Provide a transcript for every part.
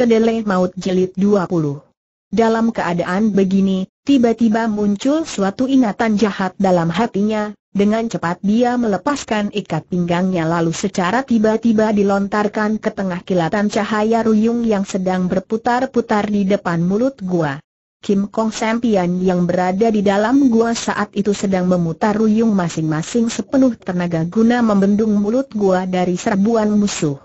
Kedele Maut jelit 20 Dalam keadaan begini, tiba-tiba muncul suatu ingatan jahat dalam hatinya, dengan cepat dia melepaskan ikat pinggangnya lalu secara tiba-tiba dilontarkan ke tengah kilatan cahaya ruyung yang sedang berputar-putar di depan mulut gua. Kim Kong Sampian yang berada di dalam gua saat itu sedang memutar ruyung masing-masing sepenuh tenaga guna membendung mulut gua dari serbuan musuh.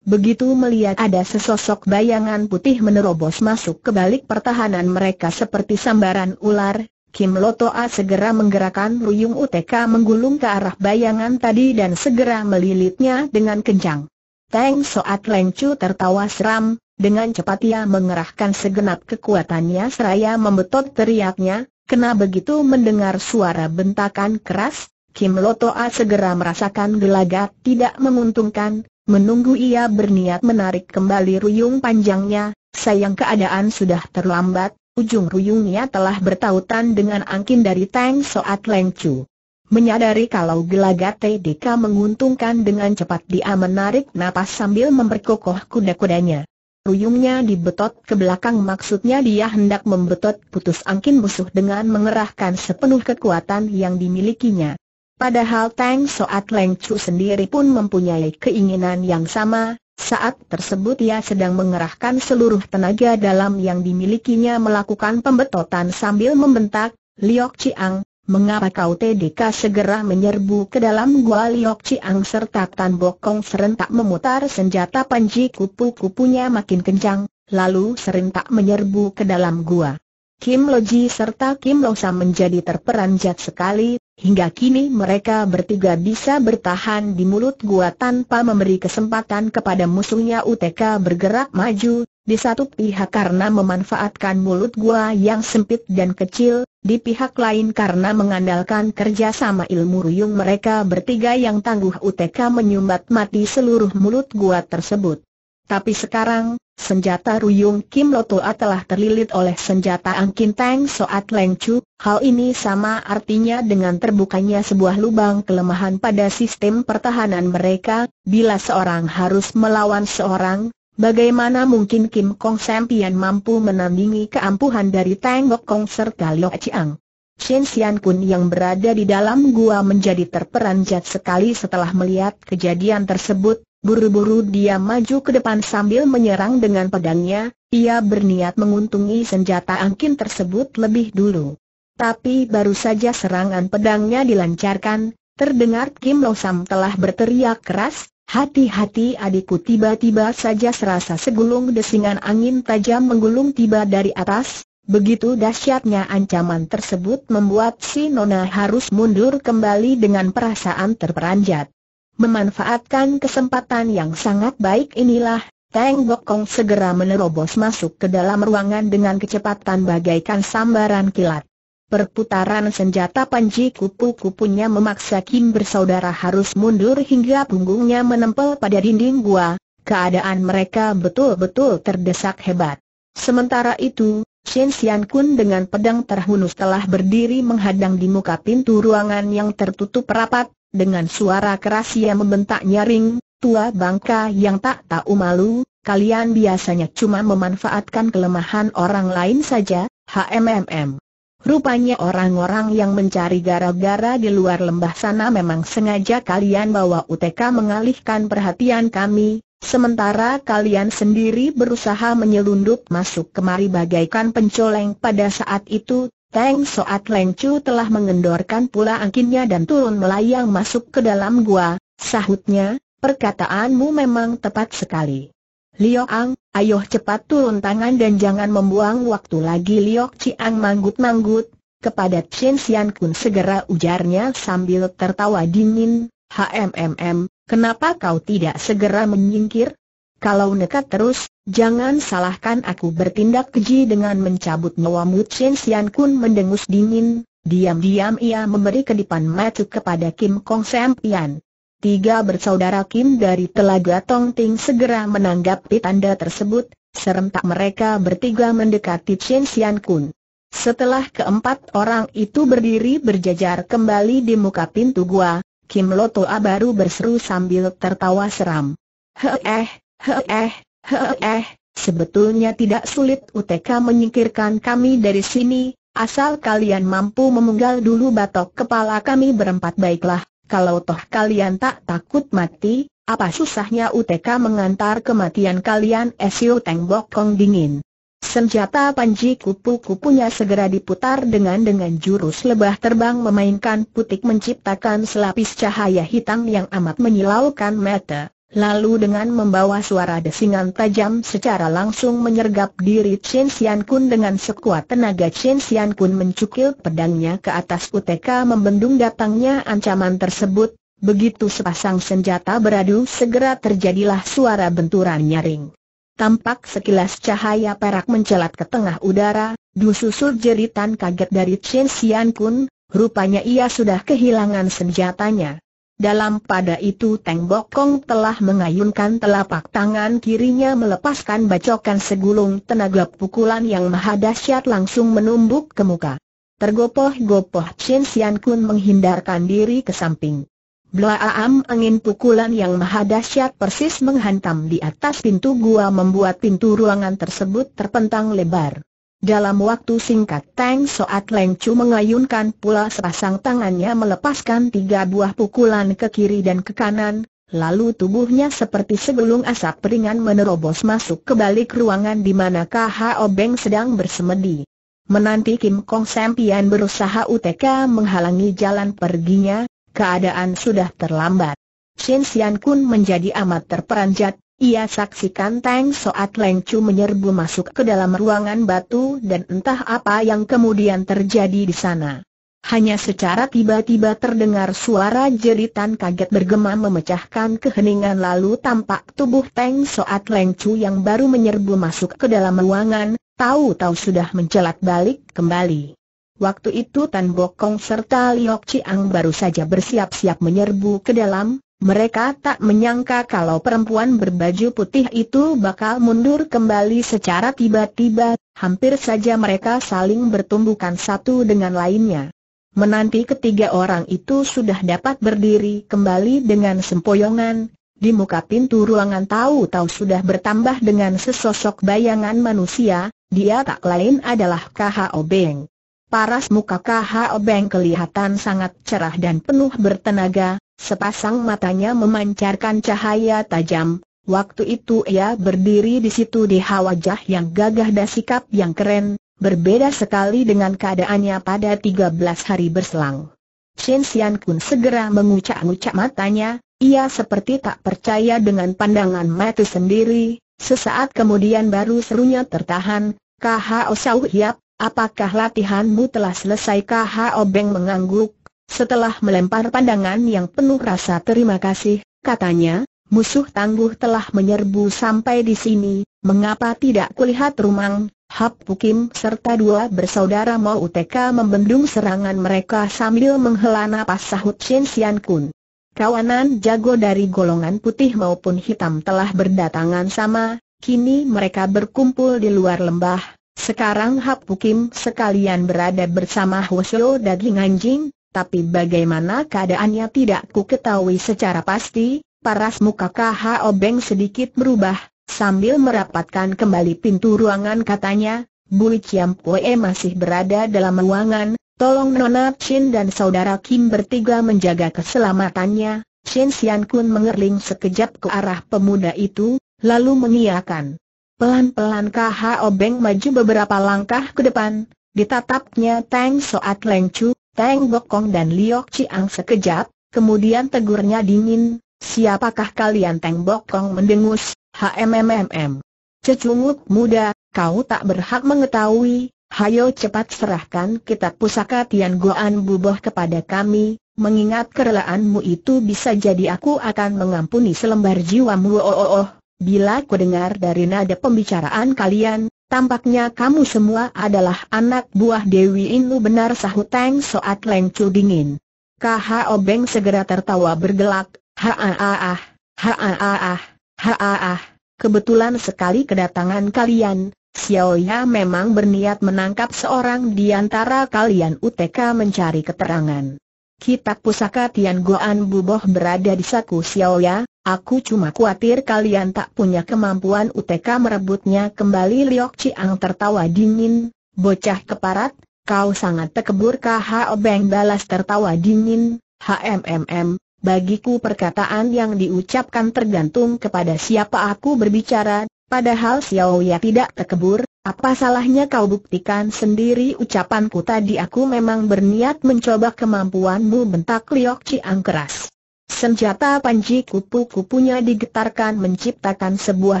Begitu melihat ada sesosok bayangan putih menerobos masuk ke balik pertahanan mereka seperti sambaran ular, Kim Lotoa segera menggerakkan ruyung UTK menggulung ke arah bayangan tadi dan segera melilitnya dengan kencang. Teng Soat Lengcu tertawa seram, dengan cepat ia mengerahkan segenap kekuatannya seraya membetot teriaknya, kena begitu mendengar suara bentakan keras, Kim Lotoa segera merasakan gelagat tidak menguntungkan, Menunggu ia berniat menarik kembali ruyung panjangnya, sayang keadaan sudah terlambat, ujung ruyungnya telah bertautan dengan angkin dari Tang Soat Leng Chu. Menyadari kalau gelagat TDK menguntungkan dengan cepat dia menarik napas sambil memperkokoh kuda-kudanya. Ruyungnya dibetot ke belakang maksudnya dia hendak membetot putus angkin musuh dengan mengerahkan sepenuh kekuatan yang dimilikinya. Padahal Tang Soat Leng Chu sendiri pun mempunyai keinginan yang sama, saat tersebut ia sedang mengerahkan seluruh tenaga dalam yang dimilikinya melakukan pembetotan sambil membentak, Liok Chiang, mengapa kau TDK segera menyerbu ke dalam gua Liok Chiang serta Tan Bokong serentak memutar senjata panji kupu-kupunya makin kencang, lalu serentak menyerbu ke dalam gua. Kim Loji serta Kim Losa menjadi terperanjat sekali, Hingga kini mereka bertiga bisa bertahan di mulut gua tanpa memberi kesempatan kepada musuhnya UTK bergerak maju, di satu pihak karena memanfaatkan mulut gua yang sempit dan kecil, di pihak lain karena mengandalkan kerja sama ilmu ruyung mereka bertiga yang tangguh UTK menyumbat mati seluruh mulut gua tersebut. Tapi sekarang, senjata Ruyung Kim Lotoa telah terlilit oleh senjata Angkin Tang Soat Leng Chu, hal ini sama artinya dengan terbukanya sebuah lubang kelemahan pada sistem pertahanan mereka, bila seorang harus melawan seorang, Bagaimana mungkin Kim Kong Sampian mampu menandingi keampuhan dari Tang Gok Kong serta Liu Chiang? Shen Xian Kun yang berada di dalam gua menjadi terperanjat sekali setelah melihat kejadian tersebut, Buru-buru dia maju ke depan sambil menyerang dengan pedangnya, ia berniat menguntungi senjata angkin tersebut lebih dulu. Tapi baru saja serangan pedangnya dilancarkan, terdengar Kim Lo Sam telah berteriak keras, hati-hati adikku tiba-tiba saja serasa segulung desingan angin tajam menggulung tiba dari atas, begitu dahsyatnya ancaman tersebut membuat si Nona harus mundur kembali dengan perasaan terperanjat. Memanfaatkan kesempatan yang sangat baik inilah, Teng Bokong segera menerobos masuk ke dalam ruangan dengan kecepatan bagaikan sambaran kilat. Perputaran senjata panji kupu-kupunya memaksa Kim bersaudara harus mundur hingga punggungnya menempel pada dinding gua, keadaan mereka betul-betul terdesak hebat. Sementara itu, Shen Xian Kun dengan pedang terhunus telah berdiri menghadang di muka pintu ruangan yang tertutup rapat, dengan suara keras ia membentak nyaring, tua bangka yang tak tahu malu, kalian biasanya cuma memanfaatkan kelemahan orang lain saja, HMMM. Rupanya orang-orang yang mencari gara-gara di luar lembah sana memang sengaja kalian bawa UTK mengalihkan perhatian kami, sementara kalian sendiri berusaha menyelundup masuk kemari bagaikan pencoleng pada saat itu, Teng Soat Leng Chu telah mengendorkan pula angkinnya dan turun melayang masuk ke dalam gua, sahutnya, perkataanmu memang tepat sekali. Liok Ang, ayo cepat turun tangan dan jangan membuang waktu lagi Liok Chiang manggut-manggut, kepada Chen Xian Kun segera ujarnya sambil tertawa dingin, HMMM, kenapa kau tidak segera menyingkir? Kalau nekat terus, Jangan salahkan aku bertindak keji dengan mencabut nyawa Mu Chen Sian Kun mendengus dingin, diam-diam ia memberi kedipan mata kepada Kim Kong Sam Pian. Tiga bersaudara Kim dari Telaga Tong Ting segera menanggapi tanda tersebut, serentak mereka bertiga mendekati Chen Sian Kun. Setelah keempat orang itu berdiri berjajar kembali di muka pintu gua, Kim Lotoa baru berseru sambil tertawa seram. Heh, heh, eh. Heeh, sebetulnya tidak sulit UTK menyingkirkan kami dari sini, asal kalian mampu memenggal dulu batok kepala kami berempat baiklah, kalau toh kalian tak takut mati, apa susahnya UTK mengantar kematian kalian Esio Teng kong dingin. Senjata panji kupu-kupunya segera diputar dengan dengan jurus lebah terbang memainkan putik menciptakan selapis cahaya hitam yang amat menyilaukan mata. Lalu dengan membawa suara desingan tajam secara langsung menyergap diri Chen Xian Kun dengan sekuat tenaga Chen Xian Kun mencukil pedangnya ke atas UTK membendung datangnya ancaman tersebut, begitu sepasang senjata beradu segera terjadilah suara benturan nyaring. Tampak sekilas cahaya perak mencelat ke tengah udara, dususul jeritan kaget dari Chen Xian Kun, rupanya ia sudah kehilangan senjatanya. Dalam pada itu Teng Bokong telah mengayunkan telapak tangan kirinya melepaskan bacokan segulung tenaga pukulan yang maha dahsyat langsung menumbuk ke muka. Tergopoh-gopoh Chen Sian Kun menghindarkan diri ke samping. Blaam angin pukulan yang maha dahsyat persis menghantam di atas pintu gua membuat pintu ruangan tersebut terpentang lebar. Dalam waktu singkat Tang Soat Leng Chu mengayunkan pula sepasang tangannya melepaskan tiga buah pukulan ke kiri dan ke kanan, lalu tubuhnya seperti segulung asap ringan menerobos masuk ke balik ruangan di mana KHO Beng sedang bersemedi. Menanti Kim Kong sempian berusaha UTK menghalangi jalan perginya, keadaan sudah terlambat. Shin Sian Kun menjadi amat terperanjat, ia saksikan Tang Soat Leng Chu menyerbu masuk ke dalam ruangan batu dan entah apa yang kemudian terjadi di sana. Hanya secara tiba-tiba terdengar suara jeritan kaget bergema memecahkan keheningan lalu tampak tubuh Tang Soat Leng Chu yang baru menyerbu masuk ke dalam ruangan, tahu-tahu sudah mencelat balik kembali. Waktu itu Tan Bokong serta Liok Chiang baru saja bersiap-siap menyerbu ke dalam, mereka tak menyangka kalau perempuan berbaju putih itu bakal mundur kembali secara tiba-tiba, hampir saja mereka saling bertumbukan satu dengan lainnya. Menanti ketiga orang itu sudah dapat berdiri kembali dengan sempoyongan, di muka pintu ruangan tahu-tahu sudah bertambah dengan sesosok bayangan manusia, dia tak lain adalah K.H.O. Obeng. Paras muka K.H.O. Obeng kelihatan sangat cerah dan penuh bertenaga, Sepasang matanya memancarkan cahaya tajam. Waktu itu ia berdiri di situ di wajah yang gagah dan sikap yang keren, berbeda sekali dengan keadaannya pada 13 hari berselang. Shen Xian Kun segera mengucak-ucak matanya, ia seperti tak percaya dengan pandangan mata sendiri, sesaat kemudian baru serunya tertahan, K.H.O. Sau Hiap, apakah latihanmu telah selesai K.H.O. Beng mengangguk, setelah melempar pandangan yang penuh rasa terima kasih, katanya, musuh tangguh telah menyerbu sampai di sini, mengapa tidak kulihat Rumang, Hap Pukim serta dua bersaudara mau UTK membendung serangan mereka sambil menghela napas sahut Shin Sian Kun. Kawanan jago dari golongan putih maupun hitam telah berdatangan sama, kini mereka berkumpul di luar lembah. Sekarang Hap Pukim sekalian berada bersama Hwasyo Daging Anjing, tapi bagaimana keadaannya tidak ku ketahui secara pasti, paras muka KH Obeng sedikit berubah, sambil merapatkan kembali pintu ruangan katanya, Bui Chiam Pue masih berada dalam ruangan, tolong Nona Chin dan Saudara Kim bertiga menjaga keselamatannya, Chin Sian Kun mengerling sekejap ke arah pemuda itu, lalu mengiakan. Pelan-pelan KH Obeng maju beberapa langkah ke depan, ditatapnya Tang Soat Leng Chu, Teng Bokong dan Liok Chiang sekejap, kemudian tegurnya dingin, siapakah kalian Teng Bokong mendengus, HMMMM. Cecunguk muda, kau tak berhak mengetahui, hayo cepat serahkan kitab pusaka Tian Goan Buboh kepada kami, mengingat kerelaanmu itu bisa jadi aku akan mengampuni selembar jiwamu oh oh oh. oh. Bila ku dengar dari nada pembicaraan kalian, Tampaknya kamu semua adalah anak buah Dewi Inu benar sahut Tang Soat Leng Chu dingin. KHO Beng segera tertawa bergelak, haaah, haaah, haaah. Kebetulan sekali kedatangan kalian, Xiao Ya memang berniat menangkap seorang di antara kalian UTK mencari keterangan. Kitab pusaka Tian Goan Buboh berada di saku Xiao Ya. aku cuma khawatir kalian tak punya kemampuan UTK merebutnya kembali Liok Chiang tertawa dingin, bocah keparat, kau sangat tekebur KHO Obeng balas tertawa dingin, HMMM, bagiku perkataan yang diucapkan tergantung kepada siapa aku berbicara, padahal Xiao Ya tidak tekebur, apa salahnya kau buktikan sendiri ucapanku tadi aku memang berniat mencoba kemampuanmu bentak Liok Chiang keras. Senjata panji kupu-kupunya digetarkan menciptakan sebuah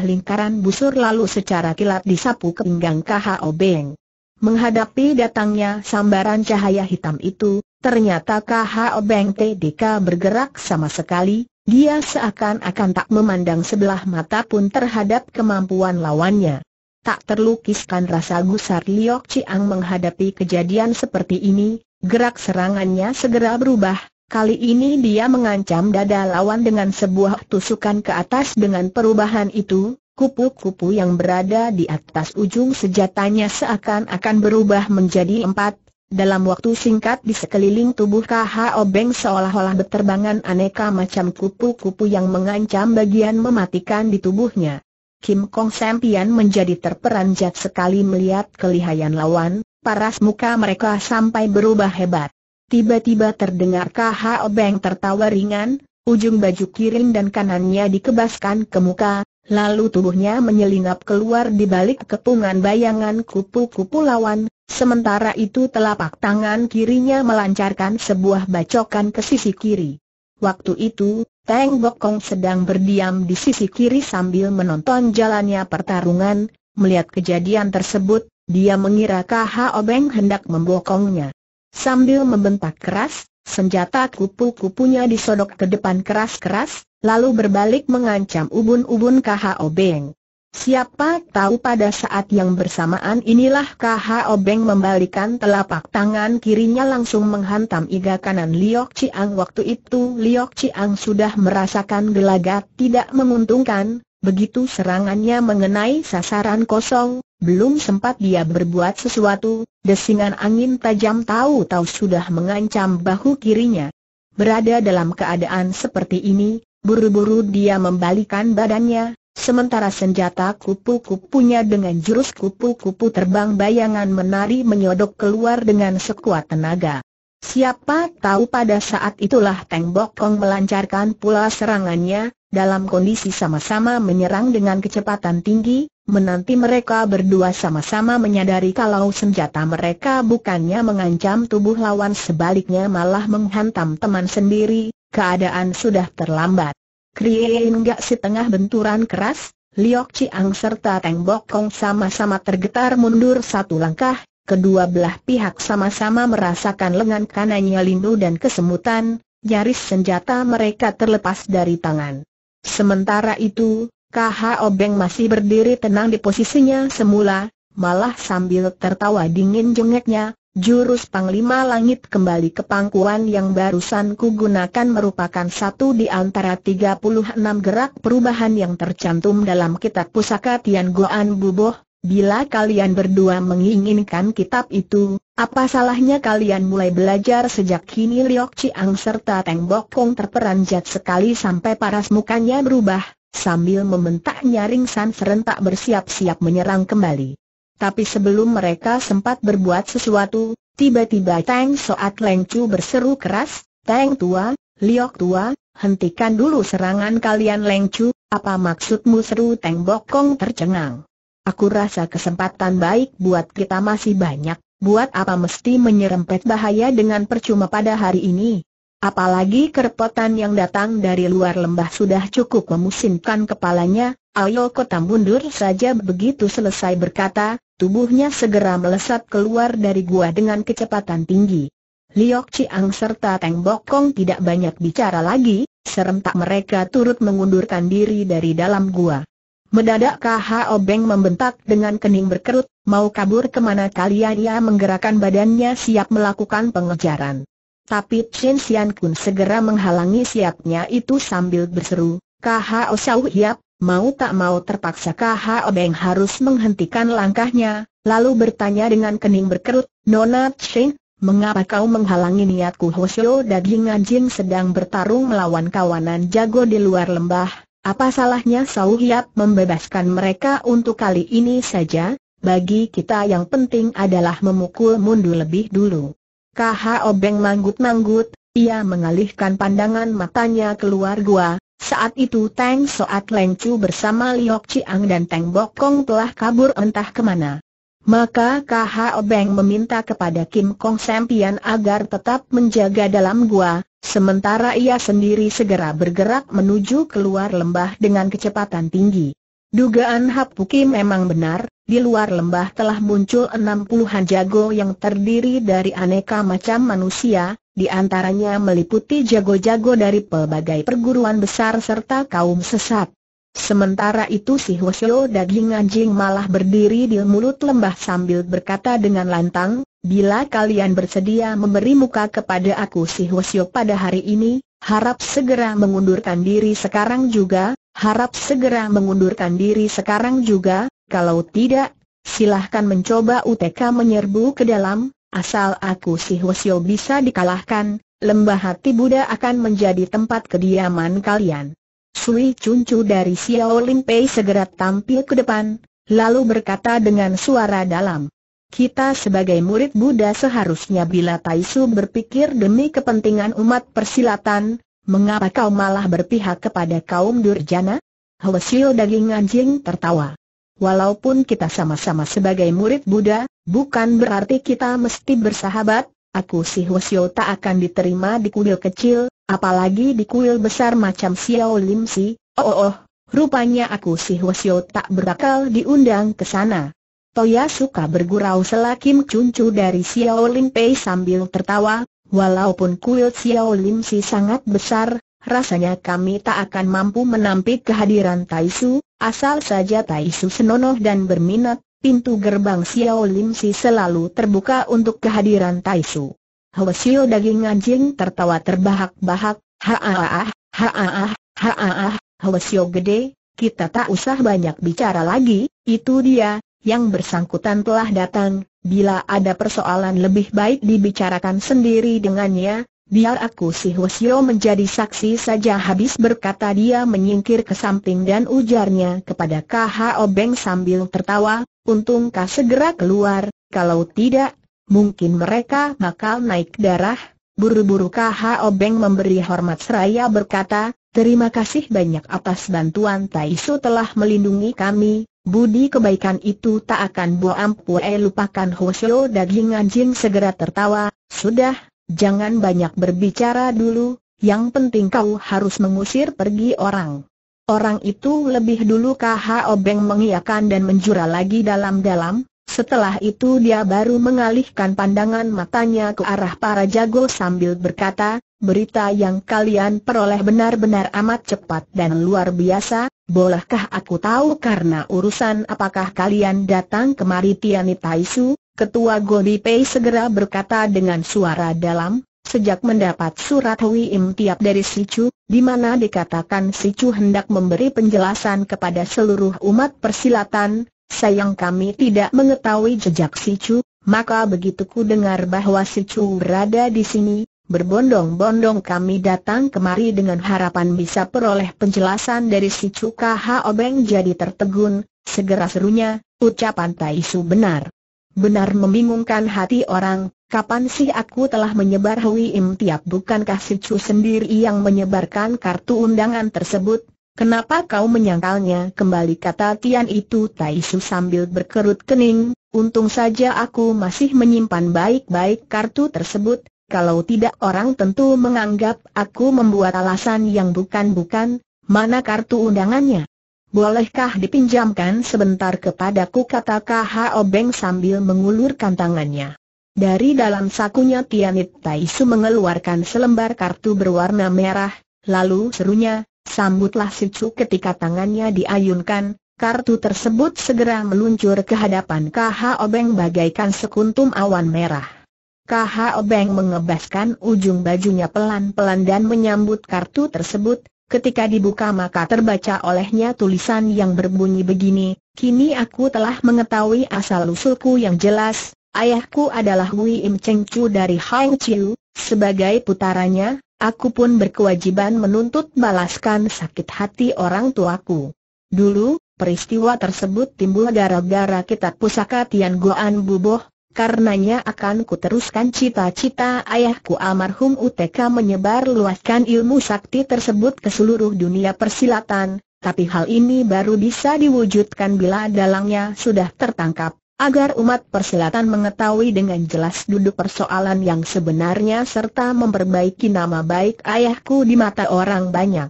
lingkaran busur lalu secara kilat disapu ke pinggang KHO Beng. Menghadapi datangnya sambaran cahaya hitam itu, ternyata KHO Beng TDK bergerak sama sekali, dia seakan-akan tak memandang sebelah mata pun terhadap kemampuan lawannya tak terlukiskan rasa gusar Liok Chiang menghadapi kejadian seperti ini, gerak serangannya segera berubah, Kali ini dia mengancam dada lawan dengan sebuah tusukan ke atas dengan perubahan itu, kupu-kupu yang berada di atas ujung sejatanya seakan-akan berubah menjadi empat. Dalam waktu singkat di sekeliling tubuh Kha Obeng seolah-olah berterbangan aneka macam kupu-kupu yang mengancam bagian mematikan di tubuhnya. Kim Kong Sampian menjadi terperanjat sekali melihat kelihayan lawan, paras muka mereka sampai berubah hebat. Tiba-tiba terdengar KH Obeng tertawa ringan, ujung baju kirim dan kanannya dikebaskan ke muka, lalu tubuhnya menyelinap keluar di balik kepungan bayangan kupu-kupu lawan, sementara itu telapak tangan kirinya melancarkan sebuah bacokan ke sisi kiri. Waktu itu, Teng Bokong sedang berdiam di sisi kiri sambil menonton jalannya pertarungan, melihat kejadian tersebut, dia mengira KH Obeng hendak membokongnya. Sambil membentak keras, senjata kupu-kupunya disodok ke depan keras-keras, lalu berbalik mengancam ubun-ubun KH Obeng. Siapa tahu pada saat yang bersamaan inilah KH Obeng membalikan telapak tangan kirinya langsung menghantam iga kanan Liok Chiang waktu itu Liok Chiang sudah merasakan gelagat tidak menguntungkan, begitu serangannya mengenai sasaran kosong, belum sempat dia berbuat sesuatu, desingan angin tajam tahu-tahu sudah mengancam bahu kirinya. Berada dalam keadaan seperti ini, buru-buru dia membalikan badannya, Sementara senjata kupu-kupunya dengan jurus kupu-kupu terbang bayangan menari menyodok keluar dengan sekuat tenaga. Siapa tahu pada saat itulah Teng Bok Kong melancarkan pula serangannya, dalam kondisi sama-sama menyerang dengan kecepatan tinggi, menanti mereka berdua sama-sama menyadari kalau senjata mereka bukannya mengancam tubuh lawan sebaliknya malah menghantam teman sendiri, keadaan sudah terlambat. Krieng enggak setengah benturan keras, Liok Chiang serta Teng Bok Kong sama-sama tergetar mundur satu langkah, kedua belah pihak sama-sama merasakan lengan kanannya lindu dan kesemutan, nyaris senjata mereka terlepas dari tangan. Sementara itu, KH Obeng masih berdiri tenang di posisinya semula, malah sambil tertawa dingin jengeknya, Jurus Panglima Langit kembali ke pangkuan yang barusan kugunakan merupakan satu di antara 36 gerak perubahan yang tercantum dalam kitab pusaka Tian Goan Buboh. Bila kalian berdua menginginkan kitab itu, apa salahnya kalian mulai belajar sejak kini Liok Chiang serta Teng Bok Kong terperanjat sekali sampai paras mukanya berubah, sambil mementak nyaring san serentak bersiap-siap menyerang kembali. Tapi sebelum mereka sempat berbuat sesuatu, tiba-tiba Tang Soat Leng Chu berseru keras, Tang Tua, Liok Tua, hentikan dulu serangan kalian Leng Chu, apa maksudmu seru Tang Bokong tercengang. Aku rasa kesempatan baik buat kita masih banyak, buat apa mesti menyerempet bahaya dengan percuma pada hari ini. Apalagi kerepotan yang datang dari luar lembah sudah cukup memusingkan kepalanya, Ayo kota mundur saja begitu selesai berkata, tubuhnya segera melesat keluar dari gua dengan kecepatan tinggi. Liok Chiang serta Teng Bok tidak banyak bicara lagi, serentak mereka turut mengundurkan diri dari dalam gua. Mendadak KH Obeng membentak dengan kening berkerut, mau kabur kemana kalian ia menggerakkan badannya siap melakukan pengejaran. Tapi Chen Xian Kun segera menghalangi siapnya itu sambil berseru, KHO Osau Hiap, Mau tak mau terpaksa KH Obeng harus menghentikan langkahnya, lalu bertanya dengan kening berkerut, Nona Cheng, mengapa kau menghalangi niatku dan Daging Anjing sedang bertarung melawan kawanan jago di luar lembah, apa salahnya Sau Hiap membebaskan mereka untuk kali ini saja, bagi kita yang penting adalah memukul mundu lebih dulu. KH Obeng manggut-manggut, ia mengalihkan pandangan matanya keluar gua, saat itu Tang Soat Lengcu bersama Liok Chiang dan Tang Bok Kong telah kabur entah kemana. Maka KH Beng meminta kepada Kim Kong Sempian agar tetap menjaga dalam gua, sementara ia sendiri segera bergerak menuju keluar lembah dengan kecepatan tinggi. Dugaan Kim memang benar, di luar lembah telah muncul enam puluhan jago yang terdiri dari aneka macam manusia, di antaranya meliputi jago-jago dari pelbagai perguruan besar serta kaum sesat. Sementara itu si Hwasyo daging anjing malah berdiri di mulut lembah sambil berkata dengan lantang, Bila kalian bersedia memberi muka kepada aku si Hwasyo pada hari ini, harap segera mengundurkan diri sekarang juga, harap segera mengundurkan diri sekarang juga, kalau tidak, silahkan mencoba UTK menyerbu ke dalam, Asal aku si Hwasyo bisa dikalahkan, lembah hati Buddha akan menjadi tempat kediaman kalian. Sui Chuncu dari Xiao Limpei segera tampil ke depan, lalu berkata dengan suara dalam. Kita sebagai murid Buddha seharusnya bila Taisu berpikir demi kepentingan umat persilatan, mengapa kau malah berpihak kepada kaum durjana? Hwasyo daging anjing tertawa. Walaupun kita sama-sama sebagai murid Buddha, Bukan berarti kita mesti bersahabat, aku si Hwasyo tak akan diterima di kuil kecil, apalagi di kuil besar macam Xiao Lim Si. Oh oh oh, rupanya aku si Hwasyo tak berakal diundang ke sana. Toya suka bergurau selakim cuncu dari Xiao Lim Pei sambil tertawa, walaupun kuil Xiao Lim Si sangat besar, rasanya kami tak akan mampu menampik kehadiran Taisu, asal saja Taisu senonoh dan berminat, pintu gerbang Xiao Lim Si selalu terbuka untuk kehadiran Tai Su. daging anjing tertawa terbahak-bahak, haaah, ah haaah, Hwasio gede, kita tak usah banyak bicara lagi, itu dia, yang bersangkutan telah datang, bila ada persoalan lebih baik dibicarakan sendiri dengannya, Biar aku si Hosio menjadi saksi saja habis berkata dia menyingkir ke samping dan ujarnya kepada KH Obeng sambil tertawa, untung segera keluar, kalau tidak, mungkin mereka bakal naik darah. Buru-buru KH Obeng memberi hormat seraya berkata, terima kasih banyak atas bantuan Taisu telah melindungi kami, Budi kebaikan itu tak akan Bu Ampue eh, lupakan Hoseo dagingan Jin segera tertawa, sudah, Jangan banyak berbicara dulu, yang penting kau harus mengusir pergi orang. Orang itu lebih dulu KH Obeng mengiakan dan menjura lagi dalam-dalam, setelah itu dia baru mengalihkan pandangan matanya ke arah para jago sambil berkata, berita yang kalian peroleh benar-benar amat cepat dan luar biasa, bolehkah aku tahu karena urusan apakah kalian datang kemari Tianitaisu? Ketua Gobi Pei segera berkata dengan suara dalam, sejak mendapat surat Hui Im Tiap dari Sichu, di mana dikatakan Sichu hendak memberi penjelasan kepada seluruh umat persilatan, sayang kami tidak mengetahui jejak Sichu, maka begitu ku dengar bahwa Sichu berada di sini, berbondong-bondong kami datang kemari dengan harapan bisa peroleh penjelasan dari Chu KH Obeng jadi tertegun, segera serunya, ucapan Tai Su benar. Benar membingungkan hati orang, kapan sih aku telah menyebar Hui Im Tiap bukankah si Chu sendiri yang menyebarkan kartu undangan tersebut? Kenapa kau menyangkalnya kembali kata Tian itu Tai Su sambil berkerut kening, untung saja aku masih menyimpan baik-baik kartu tersebut, kalau tidak orang tentu menganggap aku membuat alasan yang bukan-bukan, mana kartu undangannya? Bolehkah dipinjamkan sebentar kepadaku kata KH Obeng sambil mengulurkan tangannya. Dari dalam sakunya Tianit Taisu mengeluarkan selembar kartu berwarna merah, lalu serunya, sambutlah cucu ketika tangannya diayunkan, kartu tersebut segera meluncur ke hadapan KH Obeng bagaikan sekuntum awan merah. KH Obeng mengebaskan ujung bajunya pelan-pelan dan menyambut kartu tersebut, Ketika dibuka maka terbaca olehnya tulisan yang berbunyi begini, Kini aku telah mengetahui asal-usulku yang jelas, ayahku adalah Hui Im Cheng Chu dari Hao Chiu, sebagai putaranya, aku pun berkewajiban menuntut balaskan sakit hati orang tuaku. Dulu, peristiwa tersebut timbul gara-gara kitab pusaka Tian Guan Buboh, karenanya akan kuteruskan cita-cita ayahku almarhum UTK menyebar luaskan ilmu sakti tersebut ke seluruh dunia persilatan, tapi hal ini baru bisa diwujudkan bila dalangnya sudah tertangkap, agar umat persilatan mengetahui dengan jelas duduk persoalan yang sebenarnya serta memperbaiki nama baik ayahku di mata orang banyak.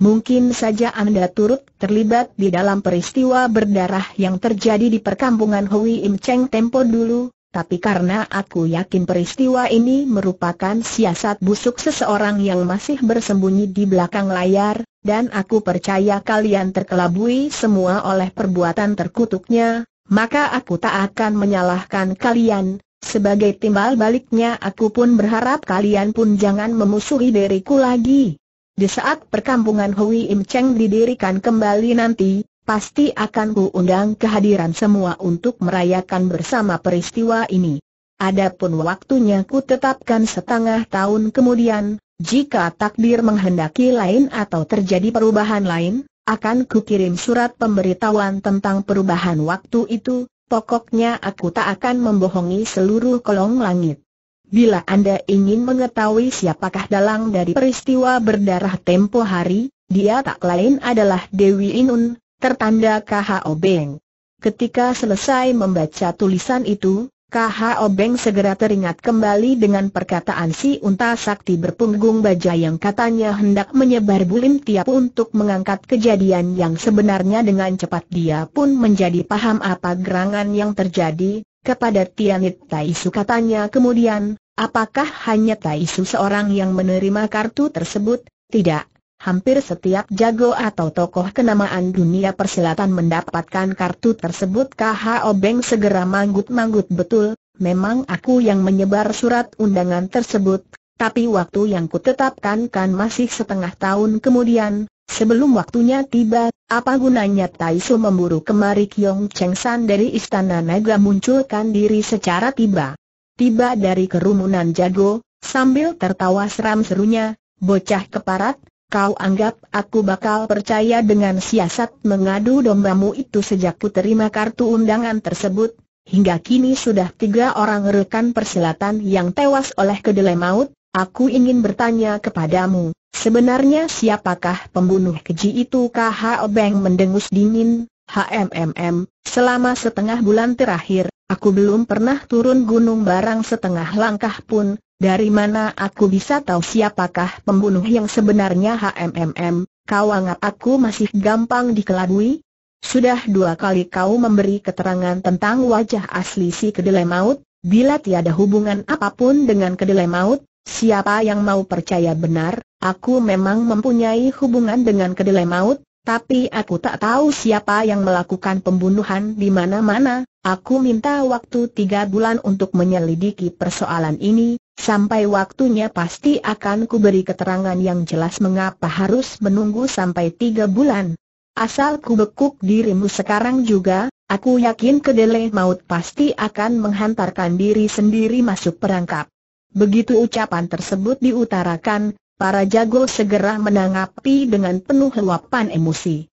Mungkin saja Anda turut terlibat di dalam peristiwa berdarah yang terjadi di perkampungan Hui Im Cheng Tempo dulu, tapi karena aku yakin peristiwa ini merupakan siasat busuk seseorang yang masih bersembunyi di belakang layar, dan aku percaya kalian terkelabui semua oleh perbuatan terkutuknya, maka aku tak akan menyalahkan kalian. Sebagai timbal baliknya aku pun berharap kalian pun jangan memusuhi diriku lagi. Di saat perkampungan Hui Im Cheng didirikan kembali nanti, pasti akan kuundang kehadiran semua untuk merayakan bersama peristiwa ini. Adapun waktunya ku tetapkan setengah tahun kemudian, jika takdir menghendaki lain atau terjadi perubahan lain, akan kirim surat pemberitahuan tentang perubahan waktu itu, pokoknya aku tak akan membohongi seluruh kolong langit. Bila Anda ingin mengetahui siapakah dalang dari peristiwa berdarah tempo hari, dia tak lain adalah Dewi Inun, tertanda KHO Beng. Ketika selesai membaca tulisan itu, KHO Beng segera teringat kembali dengan perkataan si unta sakti berpunggung baja yang katanya hendak menyebar bulim tiap untuk mengangkat kejadian yang sebenarnya dengan cepat dia pun menjadi paham apa gerangan yang terjadi, kepada Tianit Taisu katanya kemudian, apakah hanya Taisu seorang yang menerima kartu tersebut? Tidak, Hampir setiap jago atau tokoh kenamaan dunia persilatan mendapatkan kartu tersebut KHO Obeng segera manggut-manggut betul, memang aku yang menyebar surat undangan tersebut, tapi waktu yang kutetapkan kan masih setengah tahun kemudian, sebelum waktunya tiba, apa gunanya Taisu memburu kemari Kiong Cheng San dari Istana Naga munculkan diri secara tiba. Tiba dari kerumunan jago, sambil tertawa seram serunya, bocah keparat, Kau anggap aku bakal percaya dengan siasat mengadu dombamu itu sejak ku terima kartu undangan tersebut, hingga kini sudah tiga orang rekan persilatan yang tewas oleh kedelai maut, aku ingin bertanya kepadamu, sebenarnya siapakah pembunuh keji itu Kah Obeng mendengus dingin, HMMM, selama setengah bulan terakhir, aku belum pernah turun gunung barang setengah langkah pun, dari mana aku bisa tahu siapakah pembunuh yang sebenarnya HMMM, kau anggap aku masih gampang dikelabui? Sudah dua kali kau memberi keterangan tentang wajah asli si kedelai maut, bila tiada hubungan apapun dengan kedelai maut, siapa yang mau percaya benar, aku memang mempunyai hubungan dengan kedelai maut, tapi aku tak tahu siapa yang melakukan pembunuhan di mana-mana. Aku minta waktu tiga bulan untuk menyelidiki persoalan ini, Sampai waktunya pasti akan kuberi keterangan yang jelas mengapa harus menunggu sampai tiga bulan. Asal ku bekuk dirimu sekarang juga, aku yakin kedelai maut pasti akan menghantarkan diri sendiri masuk perangkap. Begitu ucapan tersebut diutarakan, para jago segera menanggapi dengan penuh luapan emosi.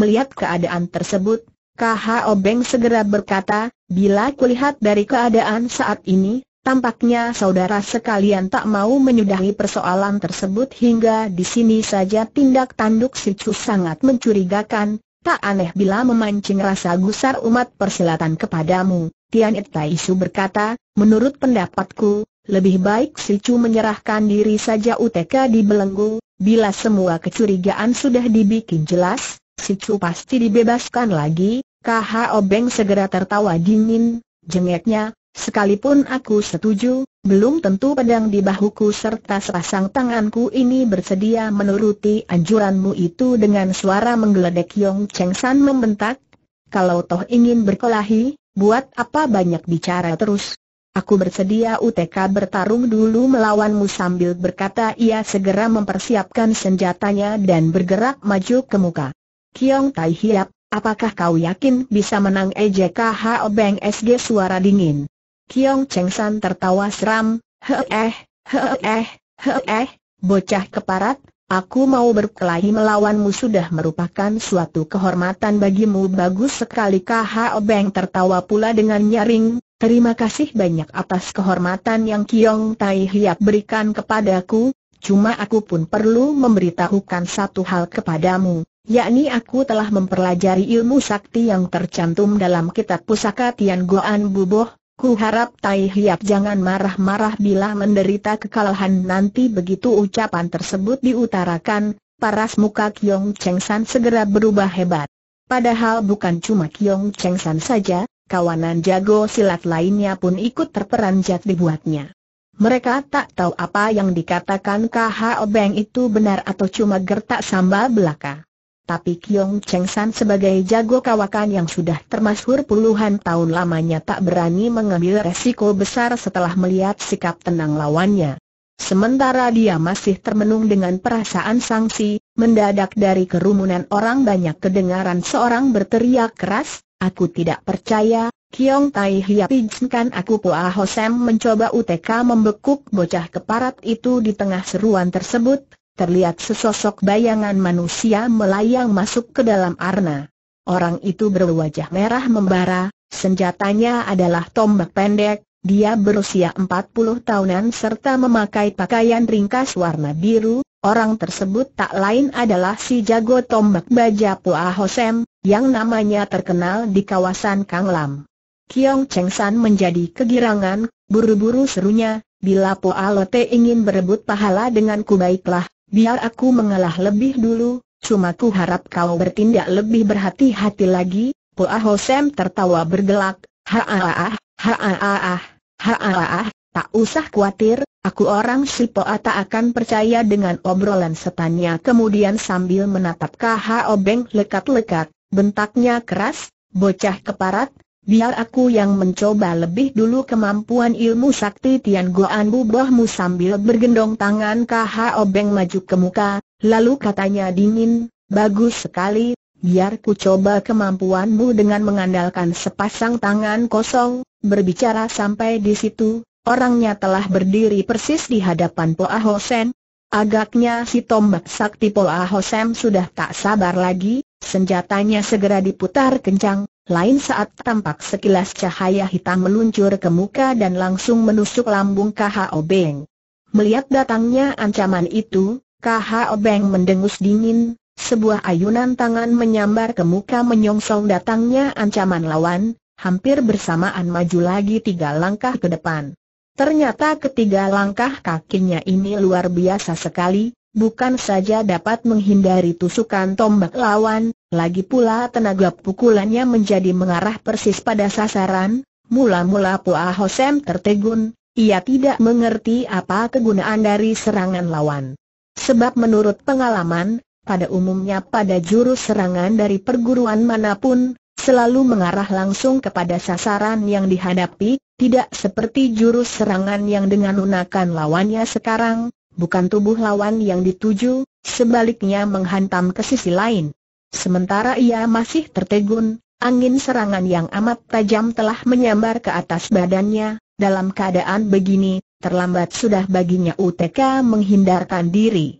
Melihat keadaan tersebut, KH Obeng segera berkata, bila kulihat dari keadaan saat ini, Tampaknya saudara sekalian tak mau menyudahi persoalan tersebut hingga di sini saja tindak tanduk si Chu sangat mencurigakan, tak aneh bila memancing rasa gusar umat persilatan kepadamu. Tian Su berkata, menurut pendapatku, lebih baik si Chu menyerahkan diri saja UTK di belenggu, bila semua kecurigaan sudah dibikin jelas, si Chu pasti dibebaskan lagi, KH Obeng segera tertawa dingin, jengeknya, Sekalipun aku setuju, belum tentu pedang di bahuku serta sepasang tanganku ini bersedia menuruti anjuranmu itu dengan suara menggeledek Yong Cheng San membentak. Kalau toh ingin berkelahi, buat apa banyak bicara terus? Aku bersedia UTK bertarung dulu melawanmu sambil berkata ia segera mempersiapkan senjatanya dan bergerak maju ke muka. Kiong Tai Hiap, apakah kau yakin bisa menang EJKH Obeng SG suara dingin? Kiong Cheng San tertawa seram, he eh, he eh, he eh, bocah keparat, aku mau berkelahi melawanmu sudah merupakan suatu kehormatan bagimu bagus sekali K.H.O. Obeng tertawa pula dengan nyaring, terima kasih banyak atas kehormatan yang Kiong Tai Hiap berikan kepadaku, cuma aku pun perlu memberitahukan satu hal kepadamu yakni aku telah mempelajari ilmu sakti yang tercantum dalam kitab pusaka Tian Goan Buboh, Ku harap Tai Hiap jangan marah-marah bila menderita kekalahan nanti begitu ucapan tersebut diutarakan, paras muka Kiong Cheng San segera berubah hebat. Padahal bukan cuma Kiong Cheng San saja, kawanan jago silat lainnya pun ikut terperanjat dibuatnya. Mereka tak tahu apa yang dikatakan KHO Beng itu benar atau cuma gertak sambal belaka. Tapi Kiong Cheng San sebagai jago kawakan yang sudah termasuk puluhan tahun lamanya tak berani mengambil resiko besar setelah melihat sikap tenang lawannya. Sementara dia masih termenung dengan perasaan sanksi, mendadak dari kerumunan orang banyak kedengaran seorang berteriak keras, Aku tidak percaya, Kiong Tai Hiap izinkan aku Poa Hosem mencoba UTK membekuk bocah keparat itu di tengah seruan tersebut, terlihat sesosok bayangan manusia melayang masuk ke dalam arna. Orang itu berwajah merah membara, senjatanya adalah tombak pendek, dia berusia 40 tahunan serta memakai pakaian ringkas warna biru, orang tersebut tak lain adalah si jago tombak baja Pua Hosem, yang namanya terkenal di kawasan Kanglam. Kiong Cheng San menjadi kegirangan, buru-buru serunya, bila Pua Lote ingin berebut pahala denganku baiklah, biar aku mengalah lebih dulu, cuma ku harap kau bertindak lebih berhati-hati lagi, Poa Hosem tertawa bergelak, ha haaah, haaah, tak usah khawatir, aku orang si Poa tak akan percaya dengan obrolan setannya kemudian sambil menatap KHO Beng lekat-lekat, bentaknya keras, bocah keparat, Biar aku yang mencoba lebih dulu kemampuan ilmu sakti Tian Goan bubohmu sambil bergendong tangan KH Obeng maju ke muka, lalu katanya dingin, bagus sekali, biar ku coba kemampuanmu dengan mengandalkan sepasang tangan kosong, berbicara sampai di situ, orangnya telah berdiri persis di hadapan Poa Hosen. Agaknya si tombak sakti Poa Hosem sudah tak sabar lagi, senjatanya segera diputar kencang, lain saat tampak sekilas cahaya hitam meluncur ke muka dan langsung menusuk lambung KHO Beng. Melihat datangnya ancaman itu, KHO Beng mendengus dingin, sebuah ayunan tangan menyambar ke muka menyongsong datangnya ancaman lawan, hampir bersamaan maju lagi tiga langkah ke depan. Ternyata ketiga langkah kakinya ini luar biasa sekali, bukan saja dapat menghindari tusukan tombak lawan, lagi pula tenaga pukulannya menjadi mengarah persis pada sasaran, mula-mula Pua Hosem tertegun, ia tidak mengerti apa kegunaan dari serangan lawan. Sebab menurut pengalaman, pada umumnya pada jurus serangan dari perguruan manapun, selalu mengarah langsung kepada sasaran yang dihadapi, tidak seperti jurus serangan yang dengan menggunakan lawannya sekarang, bukan tubuh lawan yang dituju, sebaliknya menghantam ke sisi lain. Sementara ia masih tertegun, angin serangan yang amat tajam telah menyambar ke atas badannya, dalam keadaan begini, terlambat sudah baginya UTK menghindarkan diri.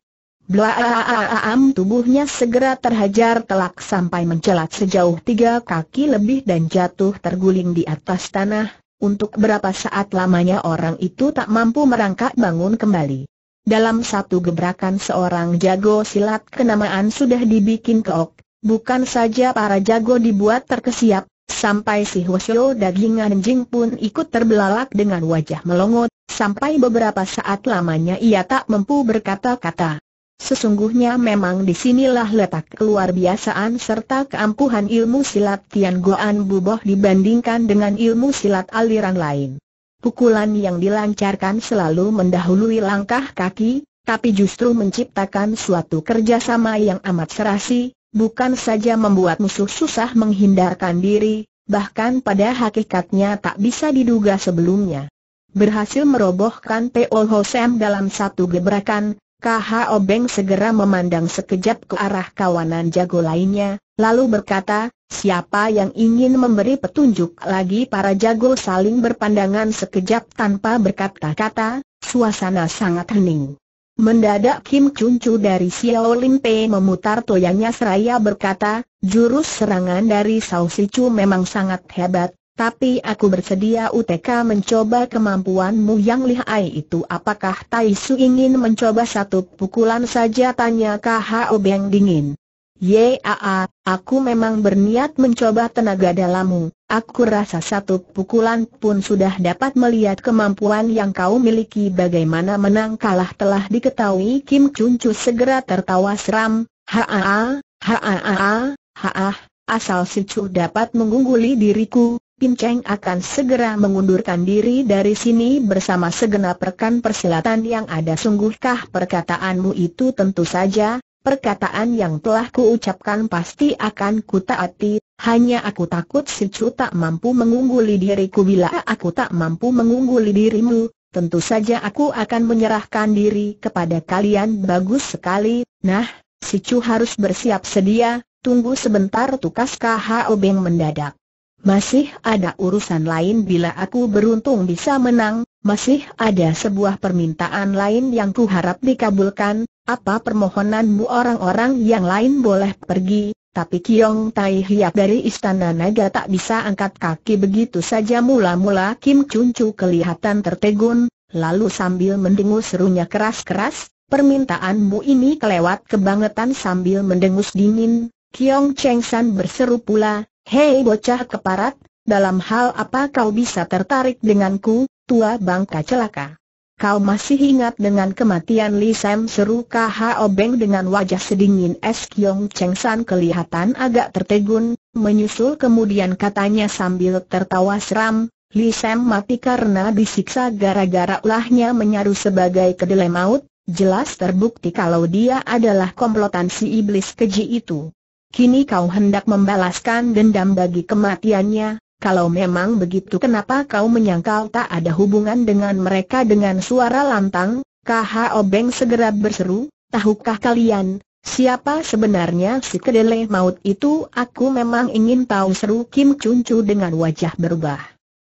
Blaaaaam tubuhnya segera terhajar telak sampai mencelat sejauh tiga kaki lebih dan jatuh terguling di atas tanah, untuk berapa saat lamanya orang itu tak mampu merangkak bangun kembali. Dalam satu gebrakan seorang jago silat kenamaan sudah dibikin keok, bukan saja para jago dibuat terkesiap, sampai si Hwasyo daging anjing pun ikut terbelalak dengan wajah melongot, sampai beberapa saat lamanya ia tak mampu berkata-kata. Sesungguhnya memang disinilah letak keluar biasaan serta keampuhan ilmu silat Tian Goan Buboh dibandingkan dengan ilmu silat aliran lain. Pukulan yang dilancarkan selalu mendahului langkah kaki, tapi justru menciptakan suatu kerjasama yang amat serasi, bukan saja membuat musuh susah menghindarkan diri, bahkan pada hakikatnya tak bisa diduga sebelumnya. Berhasil merobohkan Peol Hosem dalam satu gebrakan, KH Obeng segera memandang sekejap ke arah kawanan jago lainnya, lalu berkata, siapa yang ingin memberi petunjuk lagi para jago saling berpandangan sekejap tanpa berkata-kata, suasana sangat hening. Mendadak Kim Chun Chu dari Xiao Lim Pei memutar toyanya seraya berkata, jurus serangan dari Sao Sichu memang sangat hebat, tapi aku bersedia UTK mencoba kemampuanmu yang lihai itu Apakah Tai Su ingin mencoba satu pukulan saja tanya KHO Beng dingin Yaa, aku memang berniat mencoba tenaga dalammu. Aku rasa satu pukulan pun sudah dapat melihat kemampuan yang kau miliki bagaimana menang kalah telah diketahui Kim Chun Chu segera tertawa seram. Haa, haa, haa, haa, asal si Chu dapat mengungguli diriku, Pin Cheng akan segera mengundurkan diri dari sini bersama segenap rekan persilatan yang ada sungguhkah perkataanmu itu tentu saja, perkataan yang telah kuucapkan pasti akan kutaati, hanya aku takut si Chu tak mampu mengungguli diriku bila aku tak mampu mengungguli dirimu, tentu saja aku akan menyerahkan diri kepada kalian bagus sekali, nah, si Chu harus bersiap sedia, tunggu sebentar tukas KHO Beng mendadak. Masih ada urusan lain bila aku beruntung bisa menang, masih ada sebuah permintaan lain yang kuharap dikabulkan, apa permohonanmu orang-orang yang lain boleh pergi, tapi Kiong Tai Hiap dari Istana Naga tak bisa angkat kaki begitu saja mula-mula Kim Chun Chu kelihatan tertegun, lalu sambil mendengus serunya keras-keras, permintaanmu ini kelewat kebangetan sambil mendengus dingin, Kiong Cheng San berseru pula, Hei bocah keparat, dalam hal apa kau bisa tertarik denganku, tua bangka celaka? Kau masih ingat dengan kematian Li Sam seru Kho Obeng dengan wajah sedingin es Kiong Cheng San kelihatan agak tertegun, menyusul kemudian katanya sambil tertawa seram, Li Sam mati karena disiksa gara-gara ulahnya menyaru sebagai kedelai maut, jelas terbukti kalau dia adalah komplotan si iblis keji itu. Kini kau hendak membalaskan dendam bagi kematiannya, kalau memang begitu kenapa kau menyangkal tak ada hubungan dengan mereka dengan suara lantang, KH Obeng segera berseru, tahukah kalian, siapa sebenarnya si kedele maut itu aku memang ingin tahu seru Kim Chun Chu dengan wajah berubah.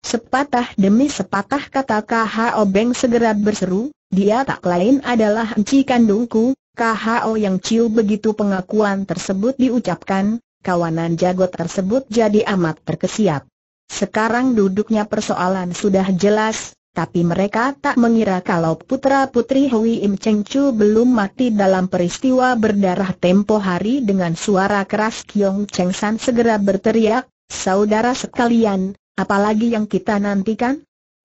Sepatah demi sepatah kata KH Obeng segera berseru, dia tak lain adalah enci kandungku, KHO yang Ciu begitu pengakuan tersebut diucapkan, kawanan jago tersebut jadi amat terkesiap. Sekarang duduknya persoalan sudah jelas, tapi mereka tak mengira kalau putra-putri Hui Im Cheng Chu belum mati dalam peristiwa berdarah tempo hari dengan suara keras Kiong Cheng San segera berteriak, Saudara sekalian, apalagi yang kita nantikan?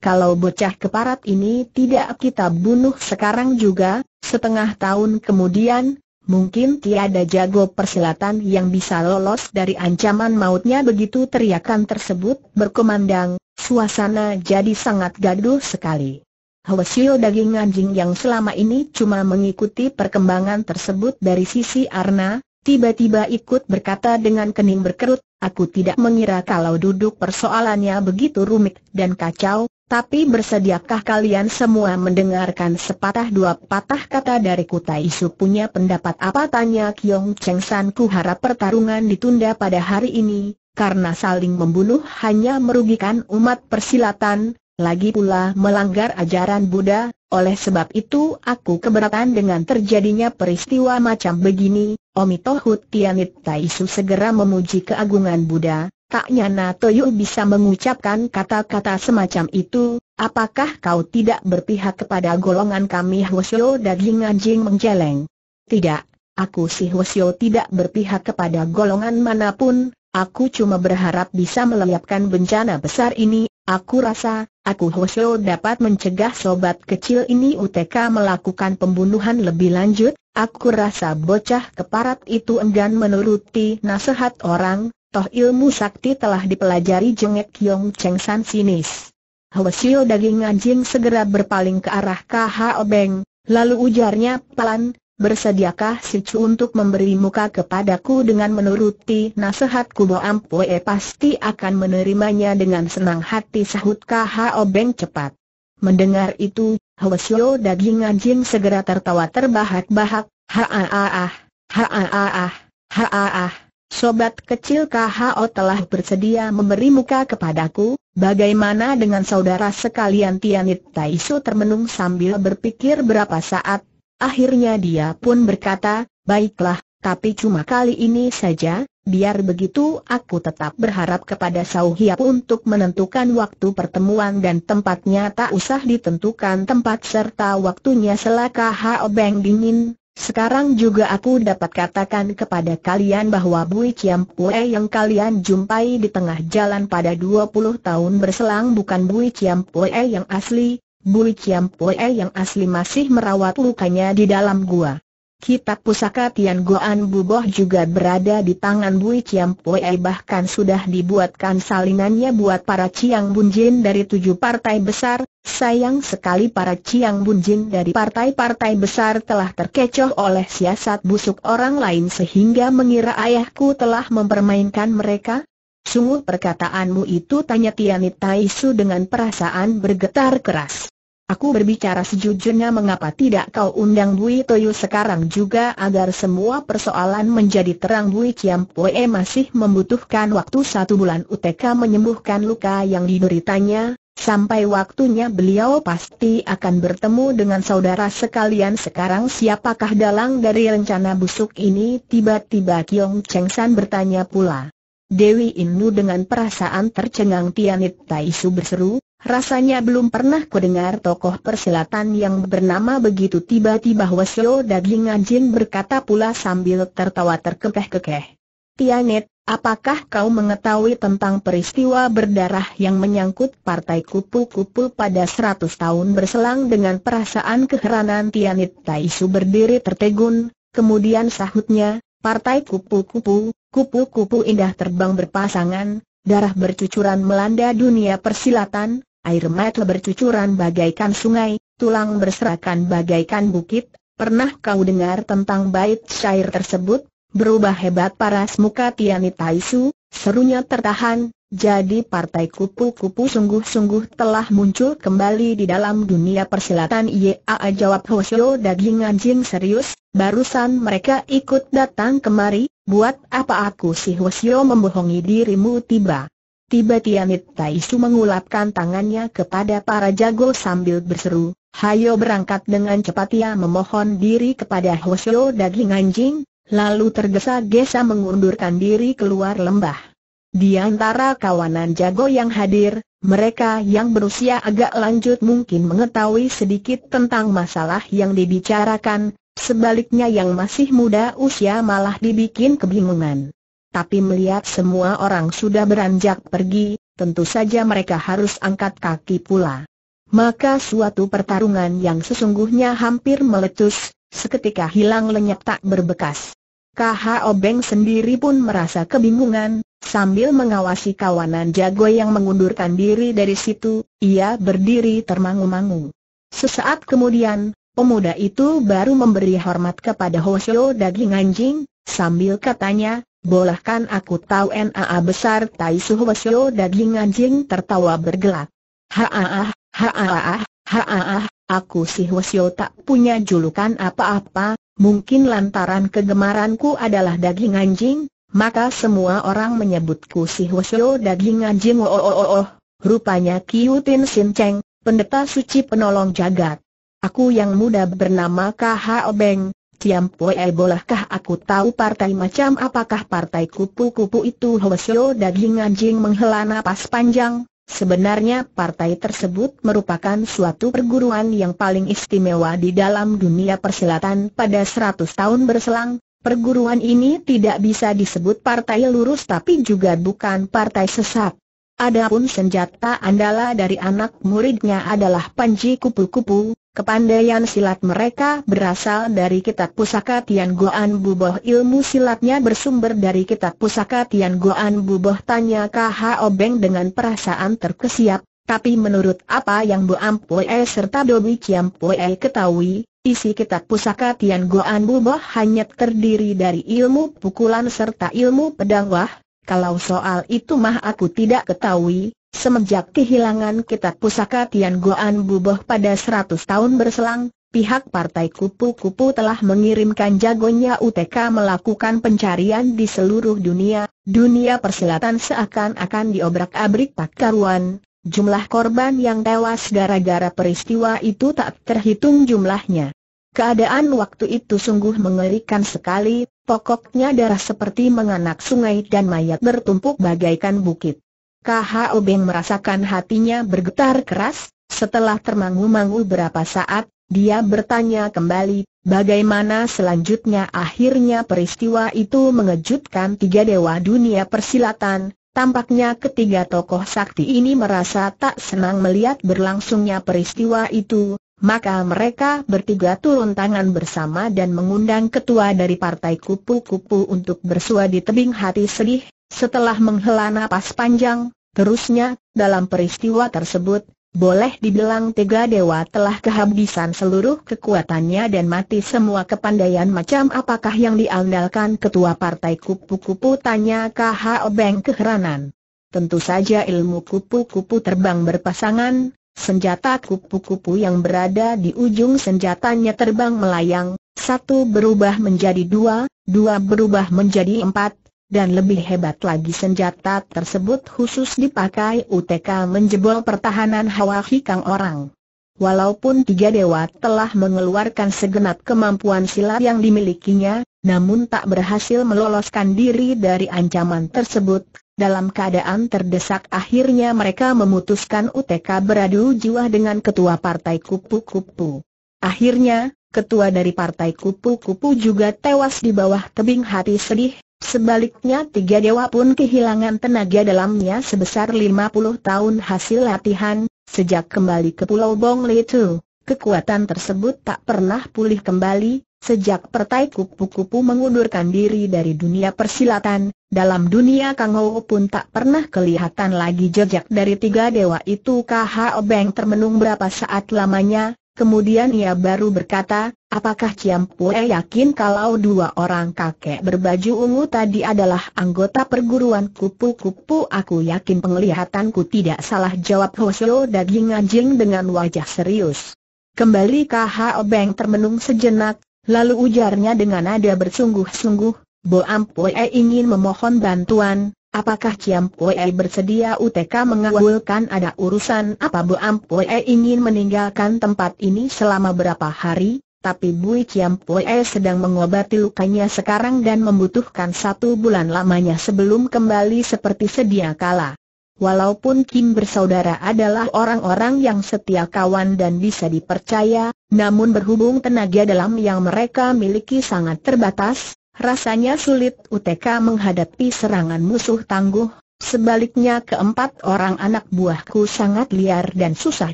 Kalau bocah keparat ini tidak kita bunuh sekarang juga, setengah tahun kemudian, mungkin tiada jago persilatan yang bisa lolos dari ancaman mautnya begitu teriakan tersebut berkumandang, suasana jadi sangat gaduh sekali. Hwasyo daging anjing yang selama ini cuma mengikuti perkembangan tersebut dari sisi Arna, tiba-tiba ikut berkata dengan kening berkerut, Aku tidak mengira kalau duduk persoalannya begitu rumit dan kacau, tapi bersediakah kalian semua mendengarkan sepatah dua patah kata dari Kutai Isu punya pendapat apa tanya Kiong Cheng San ku harap pertarungan ditunda pada hari ini, karena saling membunuh hanya merugikan umat persilatan, lagi pula melanggar ajaran Buddha, oleh sebab itu aku keberatan dengan terjadinya peristiwa macam begini, Omito Hutianit Taisu segera memuji keagungan Buddha, Tak nyana Toyo bisa mengucapkan kata-kata semacam itu, apakah kau tidak berpihak kepada golongan kami Hwasyo daging anjing menjeleng? Tidak, aku si Hwasyo tidak berpihak kepada golongan manapun, aku cuma berharap bisa melenyapkan bencana besar ini, aku rasa, aku Hwasyo dapat mencegah sobat kecil ini UTK melakukan pembunuhan lebih lanjut, aku rasa bocah keparat itu enggan menuruti nasihat orang, Toh ilmu sakti telah dipelajari jengek Yong Cheng San sinis. Hwasio daging anjing segera berpaling ke arah KH Obeng, lalu ujarnya pelan, bersediakah si Chu untuk memberi muka kepadaku dengan menuruti nasihatku Bo Ampue pasti akan menerimanya dengan senang hati sahut KH Obeng cepat. Mendengar itu, Hwasio daging anjing segera tertawa terbahak-bahak, ha ah ah ah, ha ah ah ah, ha ah ah. Sobat kecil KHO telah bersedia memberi muka kepadaku, bagaimana dengan saudara sekalian Tianit Taisu termenung sambil berpikir berapa saat. Akhirnya dia pun berkata, baiklah, tapi cuma kali ini saja, biar begitu aku tetap berharap kepada Sauhiap untuk menentukan waktu pertemuan dan tempatnya tak usah ditentukan tempat serta waktunya selaka KHO Beng dingin, sekarang juga aku dapat katakan kepada kalian bahwa Bui chiam Pue yang kalian jumpai di tengah jalan pada 20 tahun berselang bukan Bui chiam Pue yang asli, Bui chiam Pue yang asli masih merawat lukanya di dalam gua. Kitab pusaka Tian Goan Buboh juga berada di tangan Bui Chiam Pue bahkan sudah dibuatkan salinannya buat para Chiang Bunjin dari tujuh partai besar. Sayang sekali para Chiang Bunjin dari partai-partai besar telah terkecoh oleh siasat busuk orang lain sehingga mengira ayahku telah mempermainkan mereka. Sungguh perkataanmu itu tanya Tianit Taisu dengan perasaan bergetar keras. Aku berbicara sejujurnya mengapa tidak kau undang Bui Toyo sekarang juga agar semua persoalan menjadi terang Bui Ciam Pue masih membutuhkan waktu satu bulan UTK menyembuhkan luka yang dideritanya, sampai waktunya beliau pasti akan bertemu dengan saudara sekalian sekarang siapakah dalang dari rencana busuk ini tiba-tiba Kiong Cheng San bertanya pula. Dewi Innu dengan perasaan tercengang Tianit Taisu berseru, Rasanya belum pernah kudengar tokoh persilatan yang bernama begitu tiba-tiba Hwasyo Daging Anjing berkata pula sambil tertawa terkekeh-kekeh. Tianet, apakah kau mengetahui tentang peristiwa berdarah yang menyangkut partai kupu-kupu pada 100 tahun berselang dengan perasaan keheranan Tianet Taisu berdiri tertegun, kemudian sahutnya, partai kupu-kupu, kupu-kupu indah terbang berpasangan, darah bercucuran melanda dunia persilatan, Air mata bercucuran bagaikan sungai, tulang berserakan bagaikan bukit. Pernah kau dengar tentang bait syair tersebut? Berubah hebat paras muka Tiani Taisu, serunya tertahan, jadi partai kupu-kupu sungguh-sungguh telah muncul kembali di dalam dunia persilatan IAA jawab Hoshio daging anjing serius, barusan mereka ikut datang kemari, buat apa aku si Hoshio membohongi dirimu tiba Tiba Tianit Taisu mengulapkan tangannya kepada para jago sambil berseru, Hayo berangkat dengan cepat ia ya, memohon diri kepada Hoshio daging anjing, lalu tergesa-gesa mengundurkan diri keluar lembah. Di antara kawanan jago yang hadir, mereka yang berusia agak lanjut mungkin mengetahui sedikit tentang masalah yang dibicarakan, sebaliknya yang masih muda usia malah dibikin kebingungan tapi melihat semua orang sudah beranjak pergi, tentu saja mereka harus angkat kaki pula. Maka suatu pertarungan yang sesungguhnya hampir meletus, seketika hilang lenyap tak berbekas. KH Obeng sendiri pun merasa kebingungan, sambil mengawasi kawanan jago yang mengundurkan diri dari situ, ia berdiri termangu-mangu. Sesaat kemudian, pemuda itu baru memberi hormat kepada Hoshio daging anjing, sambil katanya, Bolehkan aku tahu NAA besar Tai Suhwasyo daging anjing tertawa bergelak. Haaah, haaah, haaah, aku si Hwasyo tak punya julukan apa-apa, mungkin lantaran kegemaranku adalah daging anjing, maka semua orang menyebutku si Hwasyo daging anjing oh oh oh oh, rupanya Kiutin Sin Cheng, pendeta suci penolong jagat. Aku yang muda bernama KH Obeng, Kiam Poe bolehkah aku tahu partai macam apakah partai kupu-kupu itu Hwasyo daging anjing menghela napas panjang? Sebenarnya partai tersebut merupakan suatu perguruan yang paling istimewa di dalam dunia persilatan pada 100 tahun berselang. Perguruan ini tidak bisa disebut partai lurus tapi juga bukan partai sesat. Adapun senjata andala dari anak muridnya adalah panji kupu-kupu, Kepandaian silat mereka berasal dari kitab pusaka Tian Goan Buboh ilmu silatnya bersumber dari kitab pusaka Tian Goan Buboh tanya KH Obeng dengan perasaan terkesiap, tapi menurut apa yang Bu Ampue e serta Dobi Pue e ketahui, isi kitab pusaka Tian Goan Buboh hanya terdiri dari ilmu pukulan serta ilmu pedang wah, kalau soal itu mah aku tidak ketahui, semenjak kehilangan kitab pusaka Tian Goan Buboh pada 100 tahun berselang, pihak partai kupu-kupu telah mengirimkan jagonya UTK melakukan pencarian di seluruh dunia, dunia persilatan seakan-akan diobrak-abrik tak karuan, jumlah korban yang tewas gara-gara peristiwa itu tak terhitung jumlahnya. Keadaan waktu itu sungguh mengerikan sekali, Pokoknya darah seperti menganak sungai dan mayat bertumpuk bagaikan bukit. KH Obeng merasakan hatinya bergetar keras, setelah termangu-mangu berapa saat, dia bertanya kembali, bagaimana selanjutnya akhirnya peristiwa itu mengejutkan tiga dewa dunia persilatan, tampaknya ketiga tokoh sakti ini merasa tak senang melihat berlangsungnya peristiwa itu, maka mereka bertiga turun tangan bersama dan mengundang ketua dari partai kupu-kupu untuk bersua di tebing hati sedih, setelah menghela napas panjang, terusnya, dalam peristiwa tersebut, boleh dibilang tiga dewa telah kehabisan seluruh kekuatannya dan mati semua kepandaian macam apakah yang diandalkan ketua partai kupu-kupu tanya KHO Obeng keheranan. Tentu saja ilmu kupu-kupu terbang berpasangan, Senjata kupu-kupu yang berada di ujung senjatanya terbang melayang, satu berubah menjadi dua, dua berubah menjadi empat, dan lebih hebat lagi senjata tersebut khusus dipakai UTK menjebol pertahanan Hawa Hikang orang. Walaupun tiga dewa telah mengeluarkan segenap kemampuan silat yang dimilikinya, namun tak berhasil meloloskan diri dari ancaman tersebut, dalam keadaan terdesak akhirnya mereka memutuskan UTK beradu jiwa dengan ketua partai kupu-kupu. Akhirnya, ketua dari partai kupu-kupu juga tewas di bawah tebing hati sedih, sebaliknya tiga dewa pun kehilangan tenaga dalamnya sebesar 50 tahun hasil latihan, sejak kembali ke Pulau Bongli itu. Kekuatan tersebut tak pernah pulih kembali, Sejak pertai kupu-kupu mengundurkan diri dari dunia persilatan, dalam dunia Ho pun tak pernah kelihatan lagi jejak dari tiga dewa itu KHO Obeng termenung berapa saat lamanya, kemudian ia baru berkata, apakah Ciam Pue yakin kalau dua orang kakek berbaju ungu tadi adalah anggota perguruan kupu-kupu? Aku yakin penglihatanku tidak salah jawab Hoseo daging anjing dengan wajah serius. Kembali KHO Obeng termenung sejenak, Lalu ujarnya dengan nada bersungguh-sungguh, Bo Ampue ingin memohon bantuan, apakah Ciam Pue bersedia UTK mengawulkan ada urusan apa Bo Ampue ingin meninggalkan tempat ini selama berapa hari, tapi Bu Ciam Pue sedang mengobati lukanya sekarang dan membutuhkan satu bulan lamanya sebelum kembali seperti sedia kala. Walaupun Kim bersaudara adalah orang-orang yang setia kawan dan bisa dipercaya, namun berhubung tenaga dalam yang mereka miliki sangat terbatas, rasanya sulit UTK menghadapi serangan musuh tangguh. Sebaliknya keempat orang anak buahku sangat liar dan susah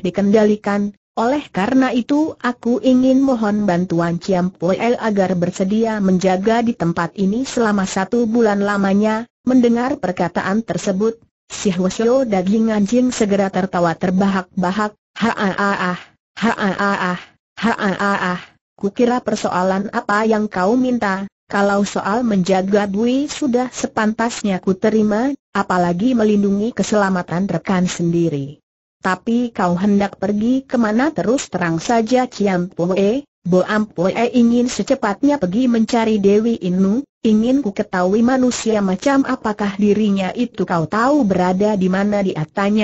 dikendalikan, oleh karena itu aku ingin mohon bantuan Ciam Poel agar bersedia menjaga di tempat ini selama satu bulan lamanya, mendengar perkataan tersebut, Si Hwasyo daging anjing segera tertawa terbahak-bahak, ha-ah-ah, ha-ah-ah, ha-ah-ah, kukira persoalan apa yang kau minta, kalau soal menjaga Bui sudah sepantasnya ku terima, apalagi melindungi keselamatan rekan sendiri. Tapi kau hendak pergi kemana terus terang saja Ciam Pue, Bo Ampoe ingin secepatnya pergi mencari Dewi Inu, ingin ku ketahui manusia macam apakah dirinya itu kau tahu berada di mana di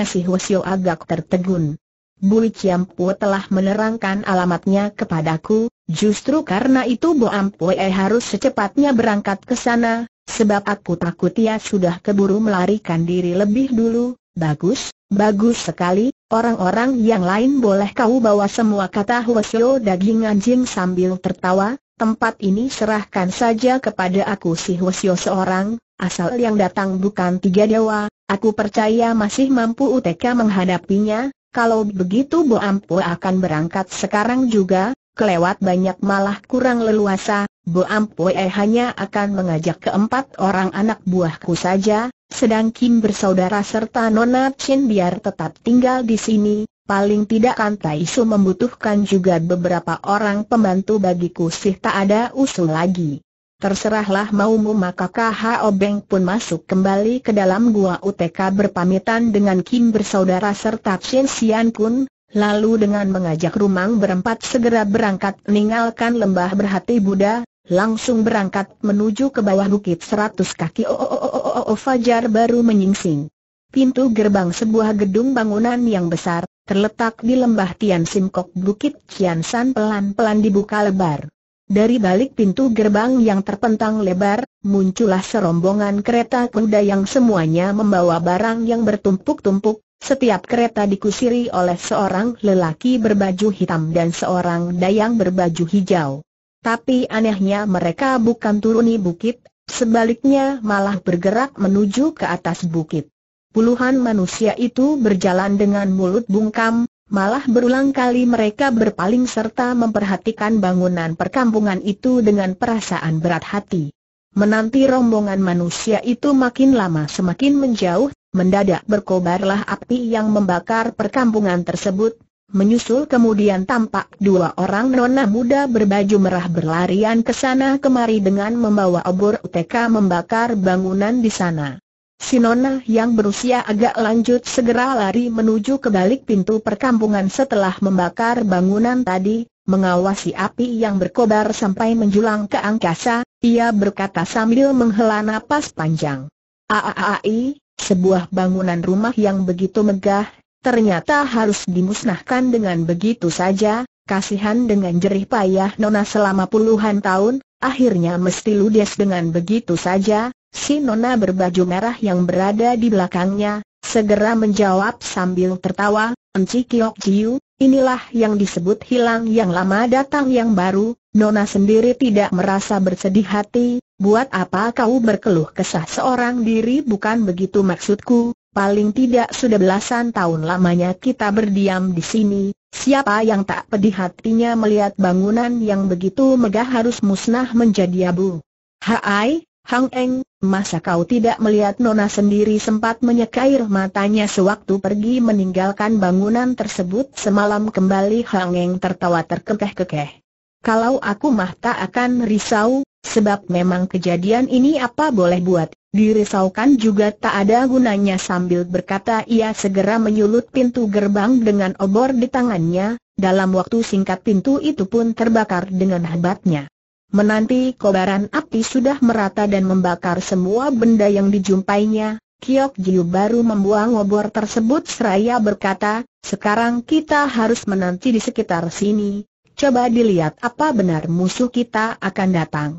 si Hwasyo agak tertegun. Bui Ciampu telah menerangkan alamatnya kepadaku, justru karena itu Bo Ampue harus secepatnya berangkat ke sana, sebab aku takut ia sudah keburu melarikan diri lebih dulu. Bagus, bagus sekali, Orang-orang yang lain boleh kau bawa semua kata Hwasyo daging anjing sambil tertawa, tempat ini serahkan saja kepada aku si Huasio seorang, asal yang datang bukan tiga dewa, aku percaya masih mampu UTK menghadapinya, kalau begitu Bo Ampo akan berangkat sekarang juga, kelewat banyak malah kurang leluasa, Bo Ampo eh hanya akan mengajak keempat orang anak buahku saja, sedang Kim bersaudara serta Nona Chin biar tetap tinggal di sini, paling tidak kan Su membutuhkan juga beberapa orang pembantu bagiku sih tak ada usul lagi. Terserahlah maumu maka KHO Obeng pun masuk kembali ke dalam gua UTK berpamitan dengan Kim bersaudara serta Chin Sian Kun, lalu dengan mengajak Rumang berempat segera berangkat meninggalkan lembah berhati Buddha, langsung berangkat menuju ke bawah bukit seratus kaki. Oh, oh, oh, oh, oh, Fajar baru menyingsing. Pintu gerbang sebuah gedung bangunan yang besar, terletak di lembah Tian Simkok Bukit Chian San pelan-pelan dibuka lebar. Dari balik pintu gerbang yang terpentang lebar, muncullah serombongan kereta kuda yang semuanya membawa barang yang bertumpuk-tumpuk, setiap kereta dikusiri oleh seorang lelaki berbaju hitam dan seorang dayang berbaju hijau. Tapi anehnya mereka bukan turuni bukit, sebaliknya malah bergerak menuju ke atas bukit. Puluhan manusia itu berjalan dengan mulut bungkam, malah berulang kali mereka berpaling serta memperhatikan bangunan perkampungan itu dengan perasaan berat hati. Menanti rombongan manusia itu makin lama semakin menjauh, mendadak berkobarlah api yang membakar perkampungan tersebut, Menyusul kemudian tampak dua orang nona muda berbaju merah berlarian ke sana kemari dengan membawa obor UTK membakar bangunan di sana. Si nona yang berusia agak lanjut segera lari menuju ke balik pintu perkampungan setelah membakar bangunan tadi, mengawasi api yang berkobar sampai menjulang ke angkasa, ia berkata sambil menghela napas panjang. Aaai, sebuah bangunan rumah yang begitu megah, ternyata harus dimusnahkan dengan begitu saja, kasihan dengan jerih payah Nona selama puluhan tahun, akhirnya mesti ludes dengan begitu saja, si Nona berbaju merah yang berada di belakangnya, segera menjawab sambil tertawa, Enci Kiok Jiu, inilah yang disebut hilang yang lama datang yang baru, Nona sendiri tidak merasa bersedih hati, buat apa kau berkeluh kesah seorang diri bukan begitu maksudku, paling tidak sudah belasan tahun lamanya kita berdiam di sini, siapa yang tak pedih hatinya melihat bangunan yang begitu megah harus musnah menjadi abu. Hai, Hang Eng, masa kau tidak melihat Nona sendiri sempat menyekair matanya sewaktu pergi meninggalkan bangunan tersebut semalam kembali Hang Eng tertawa terkekeh-kekeh. Kalau aku mah tak akan risau, sebab memang kejadian ini apa boleh buat, Dirisaukan juga tak ada gunanya sambil berkata ia segera menyulut pintu gerbang dengan obor di tangannya, dalam waktu singkat pintu itu pun terbakar dengan hebatnya. Menanti kobaran api sudah merata dan membakar semua benda yang dijumpainya, Kiok Jiu baru membuang obor tersebut seraya berkata, sekarang kita harus menanti di sekitar sini, coba dilihat apa benar musuh kita akan datang.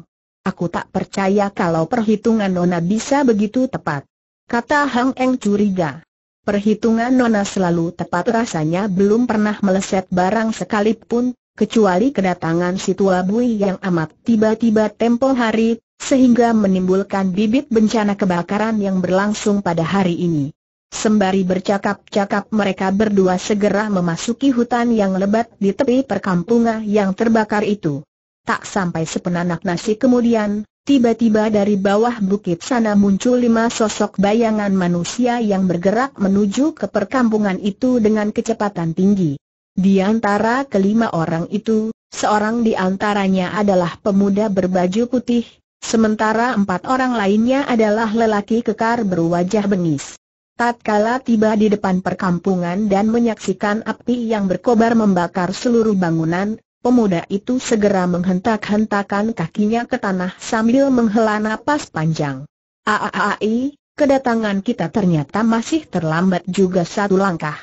Aku tak percaya kalau perhitungan Nona bisa begitu tepat. Kata Hang Eng curiga. Perhitungan Nona selalu tepat rasanya belum pernah meleset barang sekalipun, kecuali kedatangan si tua bui yang amat tiba-tiba tempo hari, sehingga menimbulkan bibit bencana kebakaran yang berlangsung pada hari ini. Sembari bercakap-cakap mereka berdua segera memasuki hutan yang lebat di tepi perkampungan yang terbakar itu. Tak sampai sepenanak nasi kemudian, tiba-tiba dari bawah bukit sana muncul lima sosok bayangan manusia yang bergerak menuju ke perkampungan itu dengan kecepatan tinggi. Di antara kelima orang itu, seorang di antaranya adalah pemuda berbaju putih, sementara empat orang lainnya adalah lelaki kekar berwajah bengis. Tatkala tiba di depan perkampungan dan menyaksikan api yang berkobar membakar seluruh bangunan, pemuda itu segera menghentak-hentakan kakinya ke tanah sambil menghela napas panjang. Aaai, kedatangan kita ternyata masih terlambat juga satu langkah.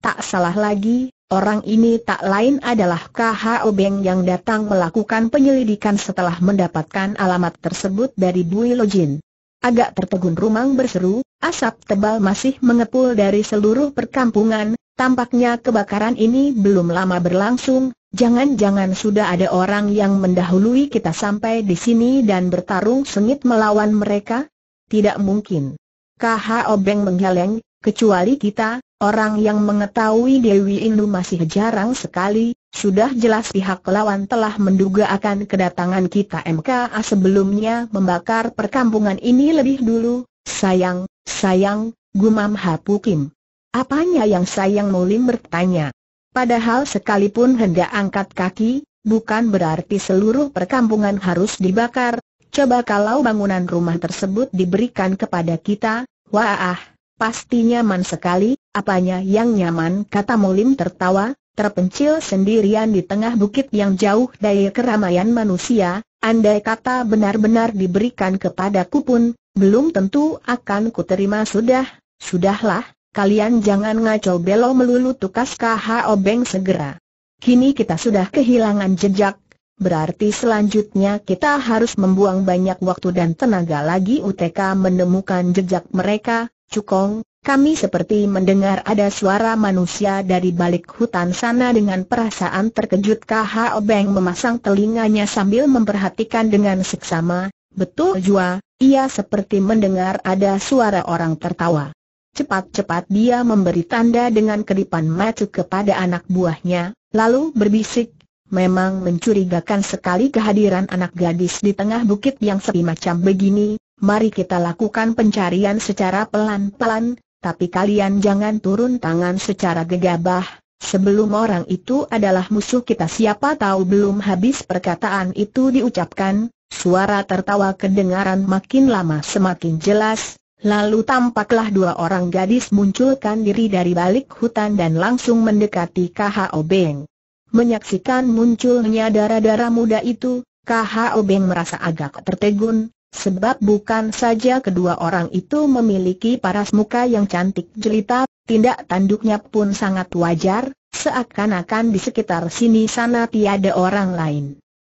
Tak salah lagi, orang ini tak lain adalah KH Obeng yang datang melakukan penyelidikan setelah mendapatkan alamat tersebut dari Bui Lojin. Agak tertegun rumang berseru, asap tebal masih mengepul dari seluruh perkampungan, tampaknya kebakaran ini belum lama berlangsung, Jangan-jangan sudah ada orang yang mendahului kita sampai di sini dan bertarung sengit melawan mereka? Tidak mungkin. KH Obeng menggeleng, kecuali kita, orang yang mengetahui Dewi Indu masih jarang sekali, sudah jelas pihak lawan telah menduga akan kedatangan kita MKA sebelumnya membakar perkampungan ini lebih dulu, sayang, sayang, gumam Hapukim. Apanya yang sayang Mulim bertanya? Padahal sekalipun hendak angkat kaki, bukan berarti seluruh perkampungan harus dibakar. Coba kalau bangunan rumah tersebut diberikan kepada kita, wah, pastinya man sekali, apanya yang nyaman kata Molim tertawa, terpencil sendirian di tengah bukit yang jauh dari keramaian manusia, andai kata benar-benar diberikan kepadaku pun, belum tentu akan kuterima sudah, sudahlah, kalian jangan ngaco belo melulu tukas KHO Beng segera. Kini kita sudah kehilangan jejak, berarti selanjutnya kita harus membuang banyak waktu dan tenaga lagi UTK menemukan jejak mereka, Cukong, kami seperti mendengar ada suara manusia dari balik hutan sana dengan perasaan terkejut KH Obeng memasang telinganya sambil memperhatikan dengan seksama, betul jua, ia seperti mendengar ada suara orang tertawa. Cepat-cepat dia memberi tanda dengan kedipan mata kepada anak buahnya, lalu berbisik, memang mencurigakan sekali kehadiran anak gadis di tengah bukit yang sepi macam begini, mari kita lakukan pencarian secara pelan-pelan, tapi kalian jangan turun tangan secara gegabah, sebelum orang itu adalah musuh kita siapa tahu belum habis perkataan itu diucapkan, suara tertawa kedengaran makin lama semakin jelas, Lalu tampaklah dua orang gadis munculkan diri dari balik hutan dan langsung mendekati KHO Beng. Menyaksikan munculnya darah-darah muda itu, KHO Beng merasa agak tertegun, sebab bukan saja kedua orang itu memiliki paras muka yang cantik jelita, tindak tanduknya pun sangat wajar, seakan-akan di sekitar sini sana tiada orang lain.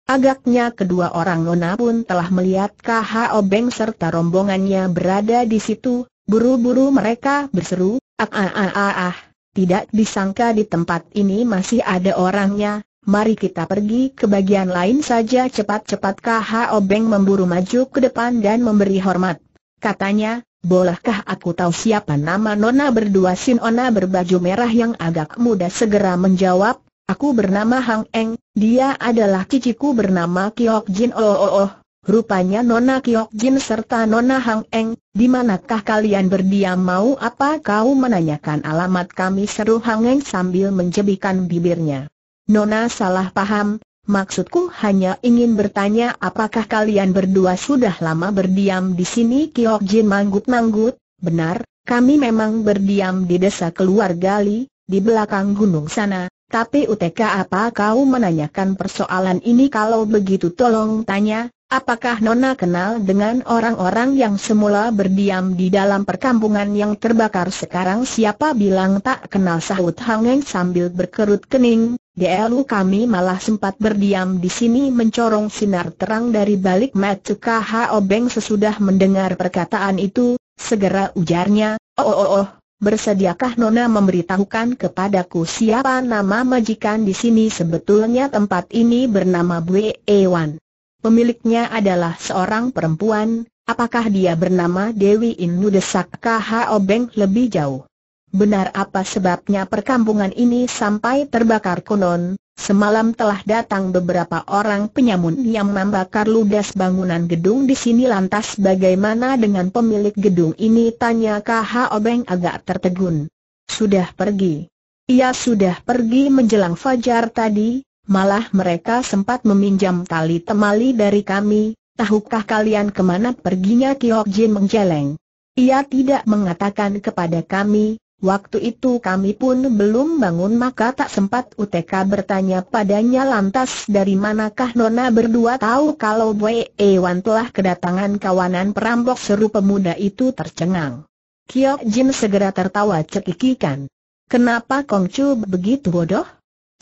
Agaknya kedua orang nona pun telah melihat KHO Beng serta rombongannya berada di situ, buru-buru mereka berseru, ah ah ah ah ah, tidak disangka di tempat ini masih ada orangnya, mari kita pergi ke bagian lain saja cepat-cepat KHO Beng memburu maju ke depan dan memberi hormat. Katanya, bolehkah aku tahu siapa nama nona berdua Sinona berbaju merah yang agak muda segera menjawab, Aku bernama Hang Eng, dia adalah ciciku bernama Kiok Jin Oh Oh Oh. Rupanya Nona Kiok Jin serta Nona Hang Eng, di manakah kalian berdiam mau apa kau menanyakan alamat kami seru Hang Eng sambil menjebikan bibirnya. Nona salah paham, maksudku hanya ingin bertanya apakah kalian berdua sudah lama berdiam di sini Kiok Jin manggut-manggut, benar, kami memang berdiam di desa keluarga Li, di belakang gunung sana, tapi UTK apa kau menanyakan persoalan ini kalau begitu tolong tanya, apakah Nona kenal dengan orang-orang yang semula berdiam di dalam perkampungan yang terbakar sekarang siapa bilang tak kenal sahut Hangeng sambil berkerut kening, DLU kami malah sempat berdiam di sini mencorong sinar terang dari balik mata KH Obeng sesudah mendengar perkataan itu, segera ujarnya, oh oh oh, oh. Bersediakah Nona memberitahukan kepadaku siapa nama majikan di sini sebetulnya tempat ini bernama Bue Ewan. Pemiliknya adalah seorang perempuan, apakah dia bernama Dewi Inu desak K.H.O. Obeng lebih jauh. Benar apa sebabnya perkampungan ini sampai terbakar konon, Semalam telah datang beberapa orang penyamun yang membakar ludes bangunan gedung di sini lantas bagaimana dengan pemilik gedung ini tanya KH Obeng agak tertegun. Sudah pergi. Ia sudah pergi menjelang fajar tadi, malah mereka sempat meminjam tali temali dari kami, tahukah kalian kemana perginya Kiok Jin menjeleng? Ia tidak mengatakan kepada kami, Waktu itu kami pun belum bangun maka tak sempat UTK bertanya padanya lantas dari manakah Nona berdua tahu kalau Wei Ewan telah kedatangan kawanan perampok seru pemuda itu tercengang. Kyo Jin segera tertawa cekikikan. Kenapa Chu begitu bodoh?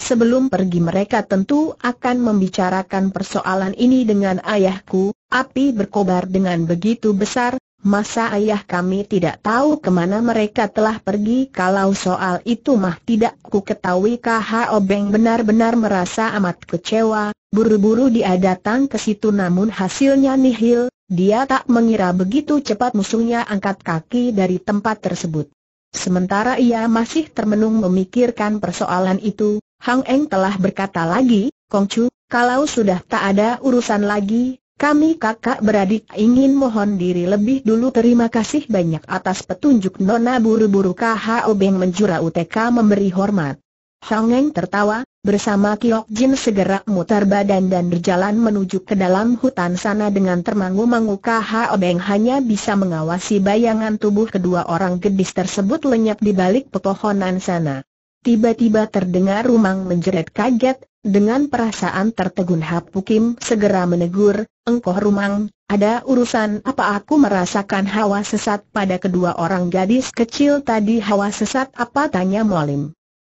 Sebelum pergi mereka tentu akan membicarakan persoalan ini dengan ayahku, api berkobar dengan begitu besar, Masa ayah kami tidak tahu kemana mereka telah pergi kalau soal itu mah tidak ku ketahui Kah obeng benar-benar merasa amat kecewa, buru-buru dia datang ke situ namun hasilnya nihil, dia tak mengira begitu cepat musuhnya angkat kaki dari tempat tersebut. Sementara ia masih termenung memikirkan persoalan itu, Hang Eng telah berkata lagi, Kongcu, kalau sudah tak ada urusan lagi, kami kakak beradik ingin mohon diri lebih dulu terima kasih banyak atas petunjuk Nona buru-buru KHO Obeng menjura UTK memberi hormat. Hangeng tertawa, bersama Kiok Jin segera mutar badan dan berjalan menuju ke dalam hutan sana dengan termangu-mangu KHO Obeng hanya bisa mengawasi bayangan tubuh kedua orang gadis tersebut lenyap di balik pepohonan sana. Tiba-tiba terdengar rumang menjerit kaget, dengan perasaan tertegun Kim segera menegur, engkoh rumang, ada urusan apa aku merasakan hawa sesat pada kedua orang gadis kecil tadi hawa sesat apa tanya Molim.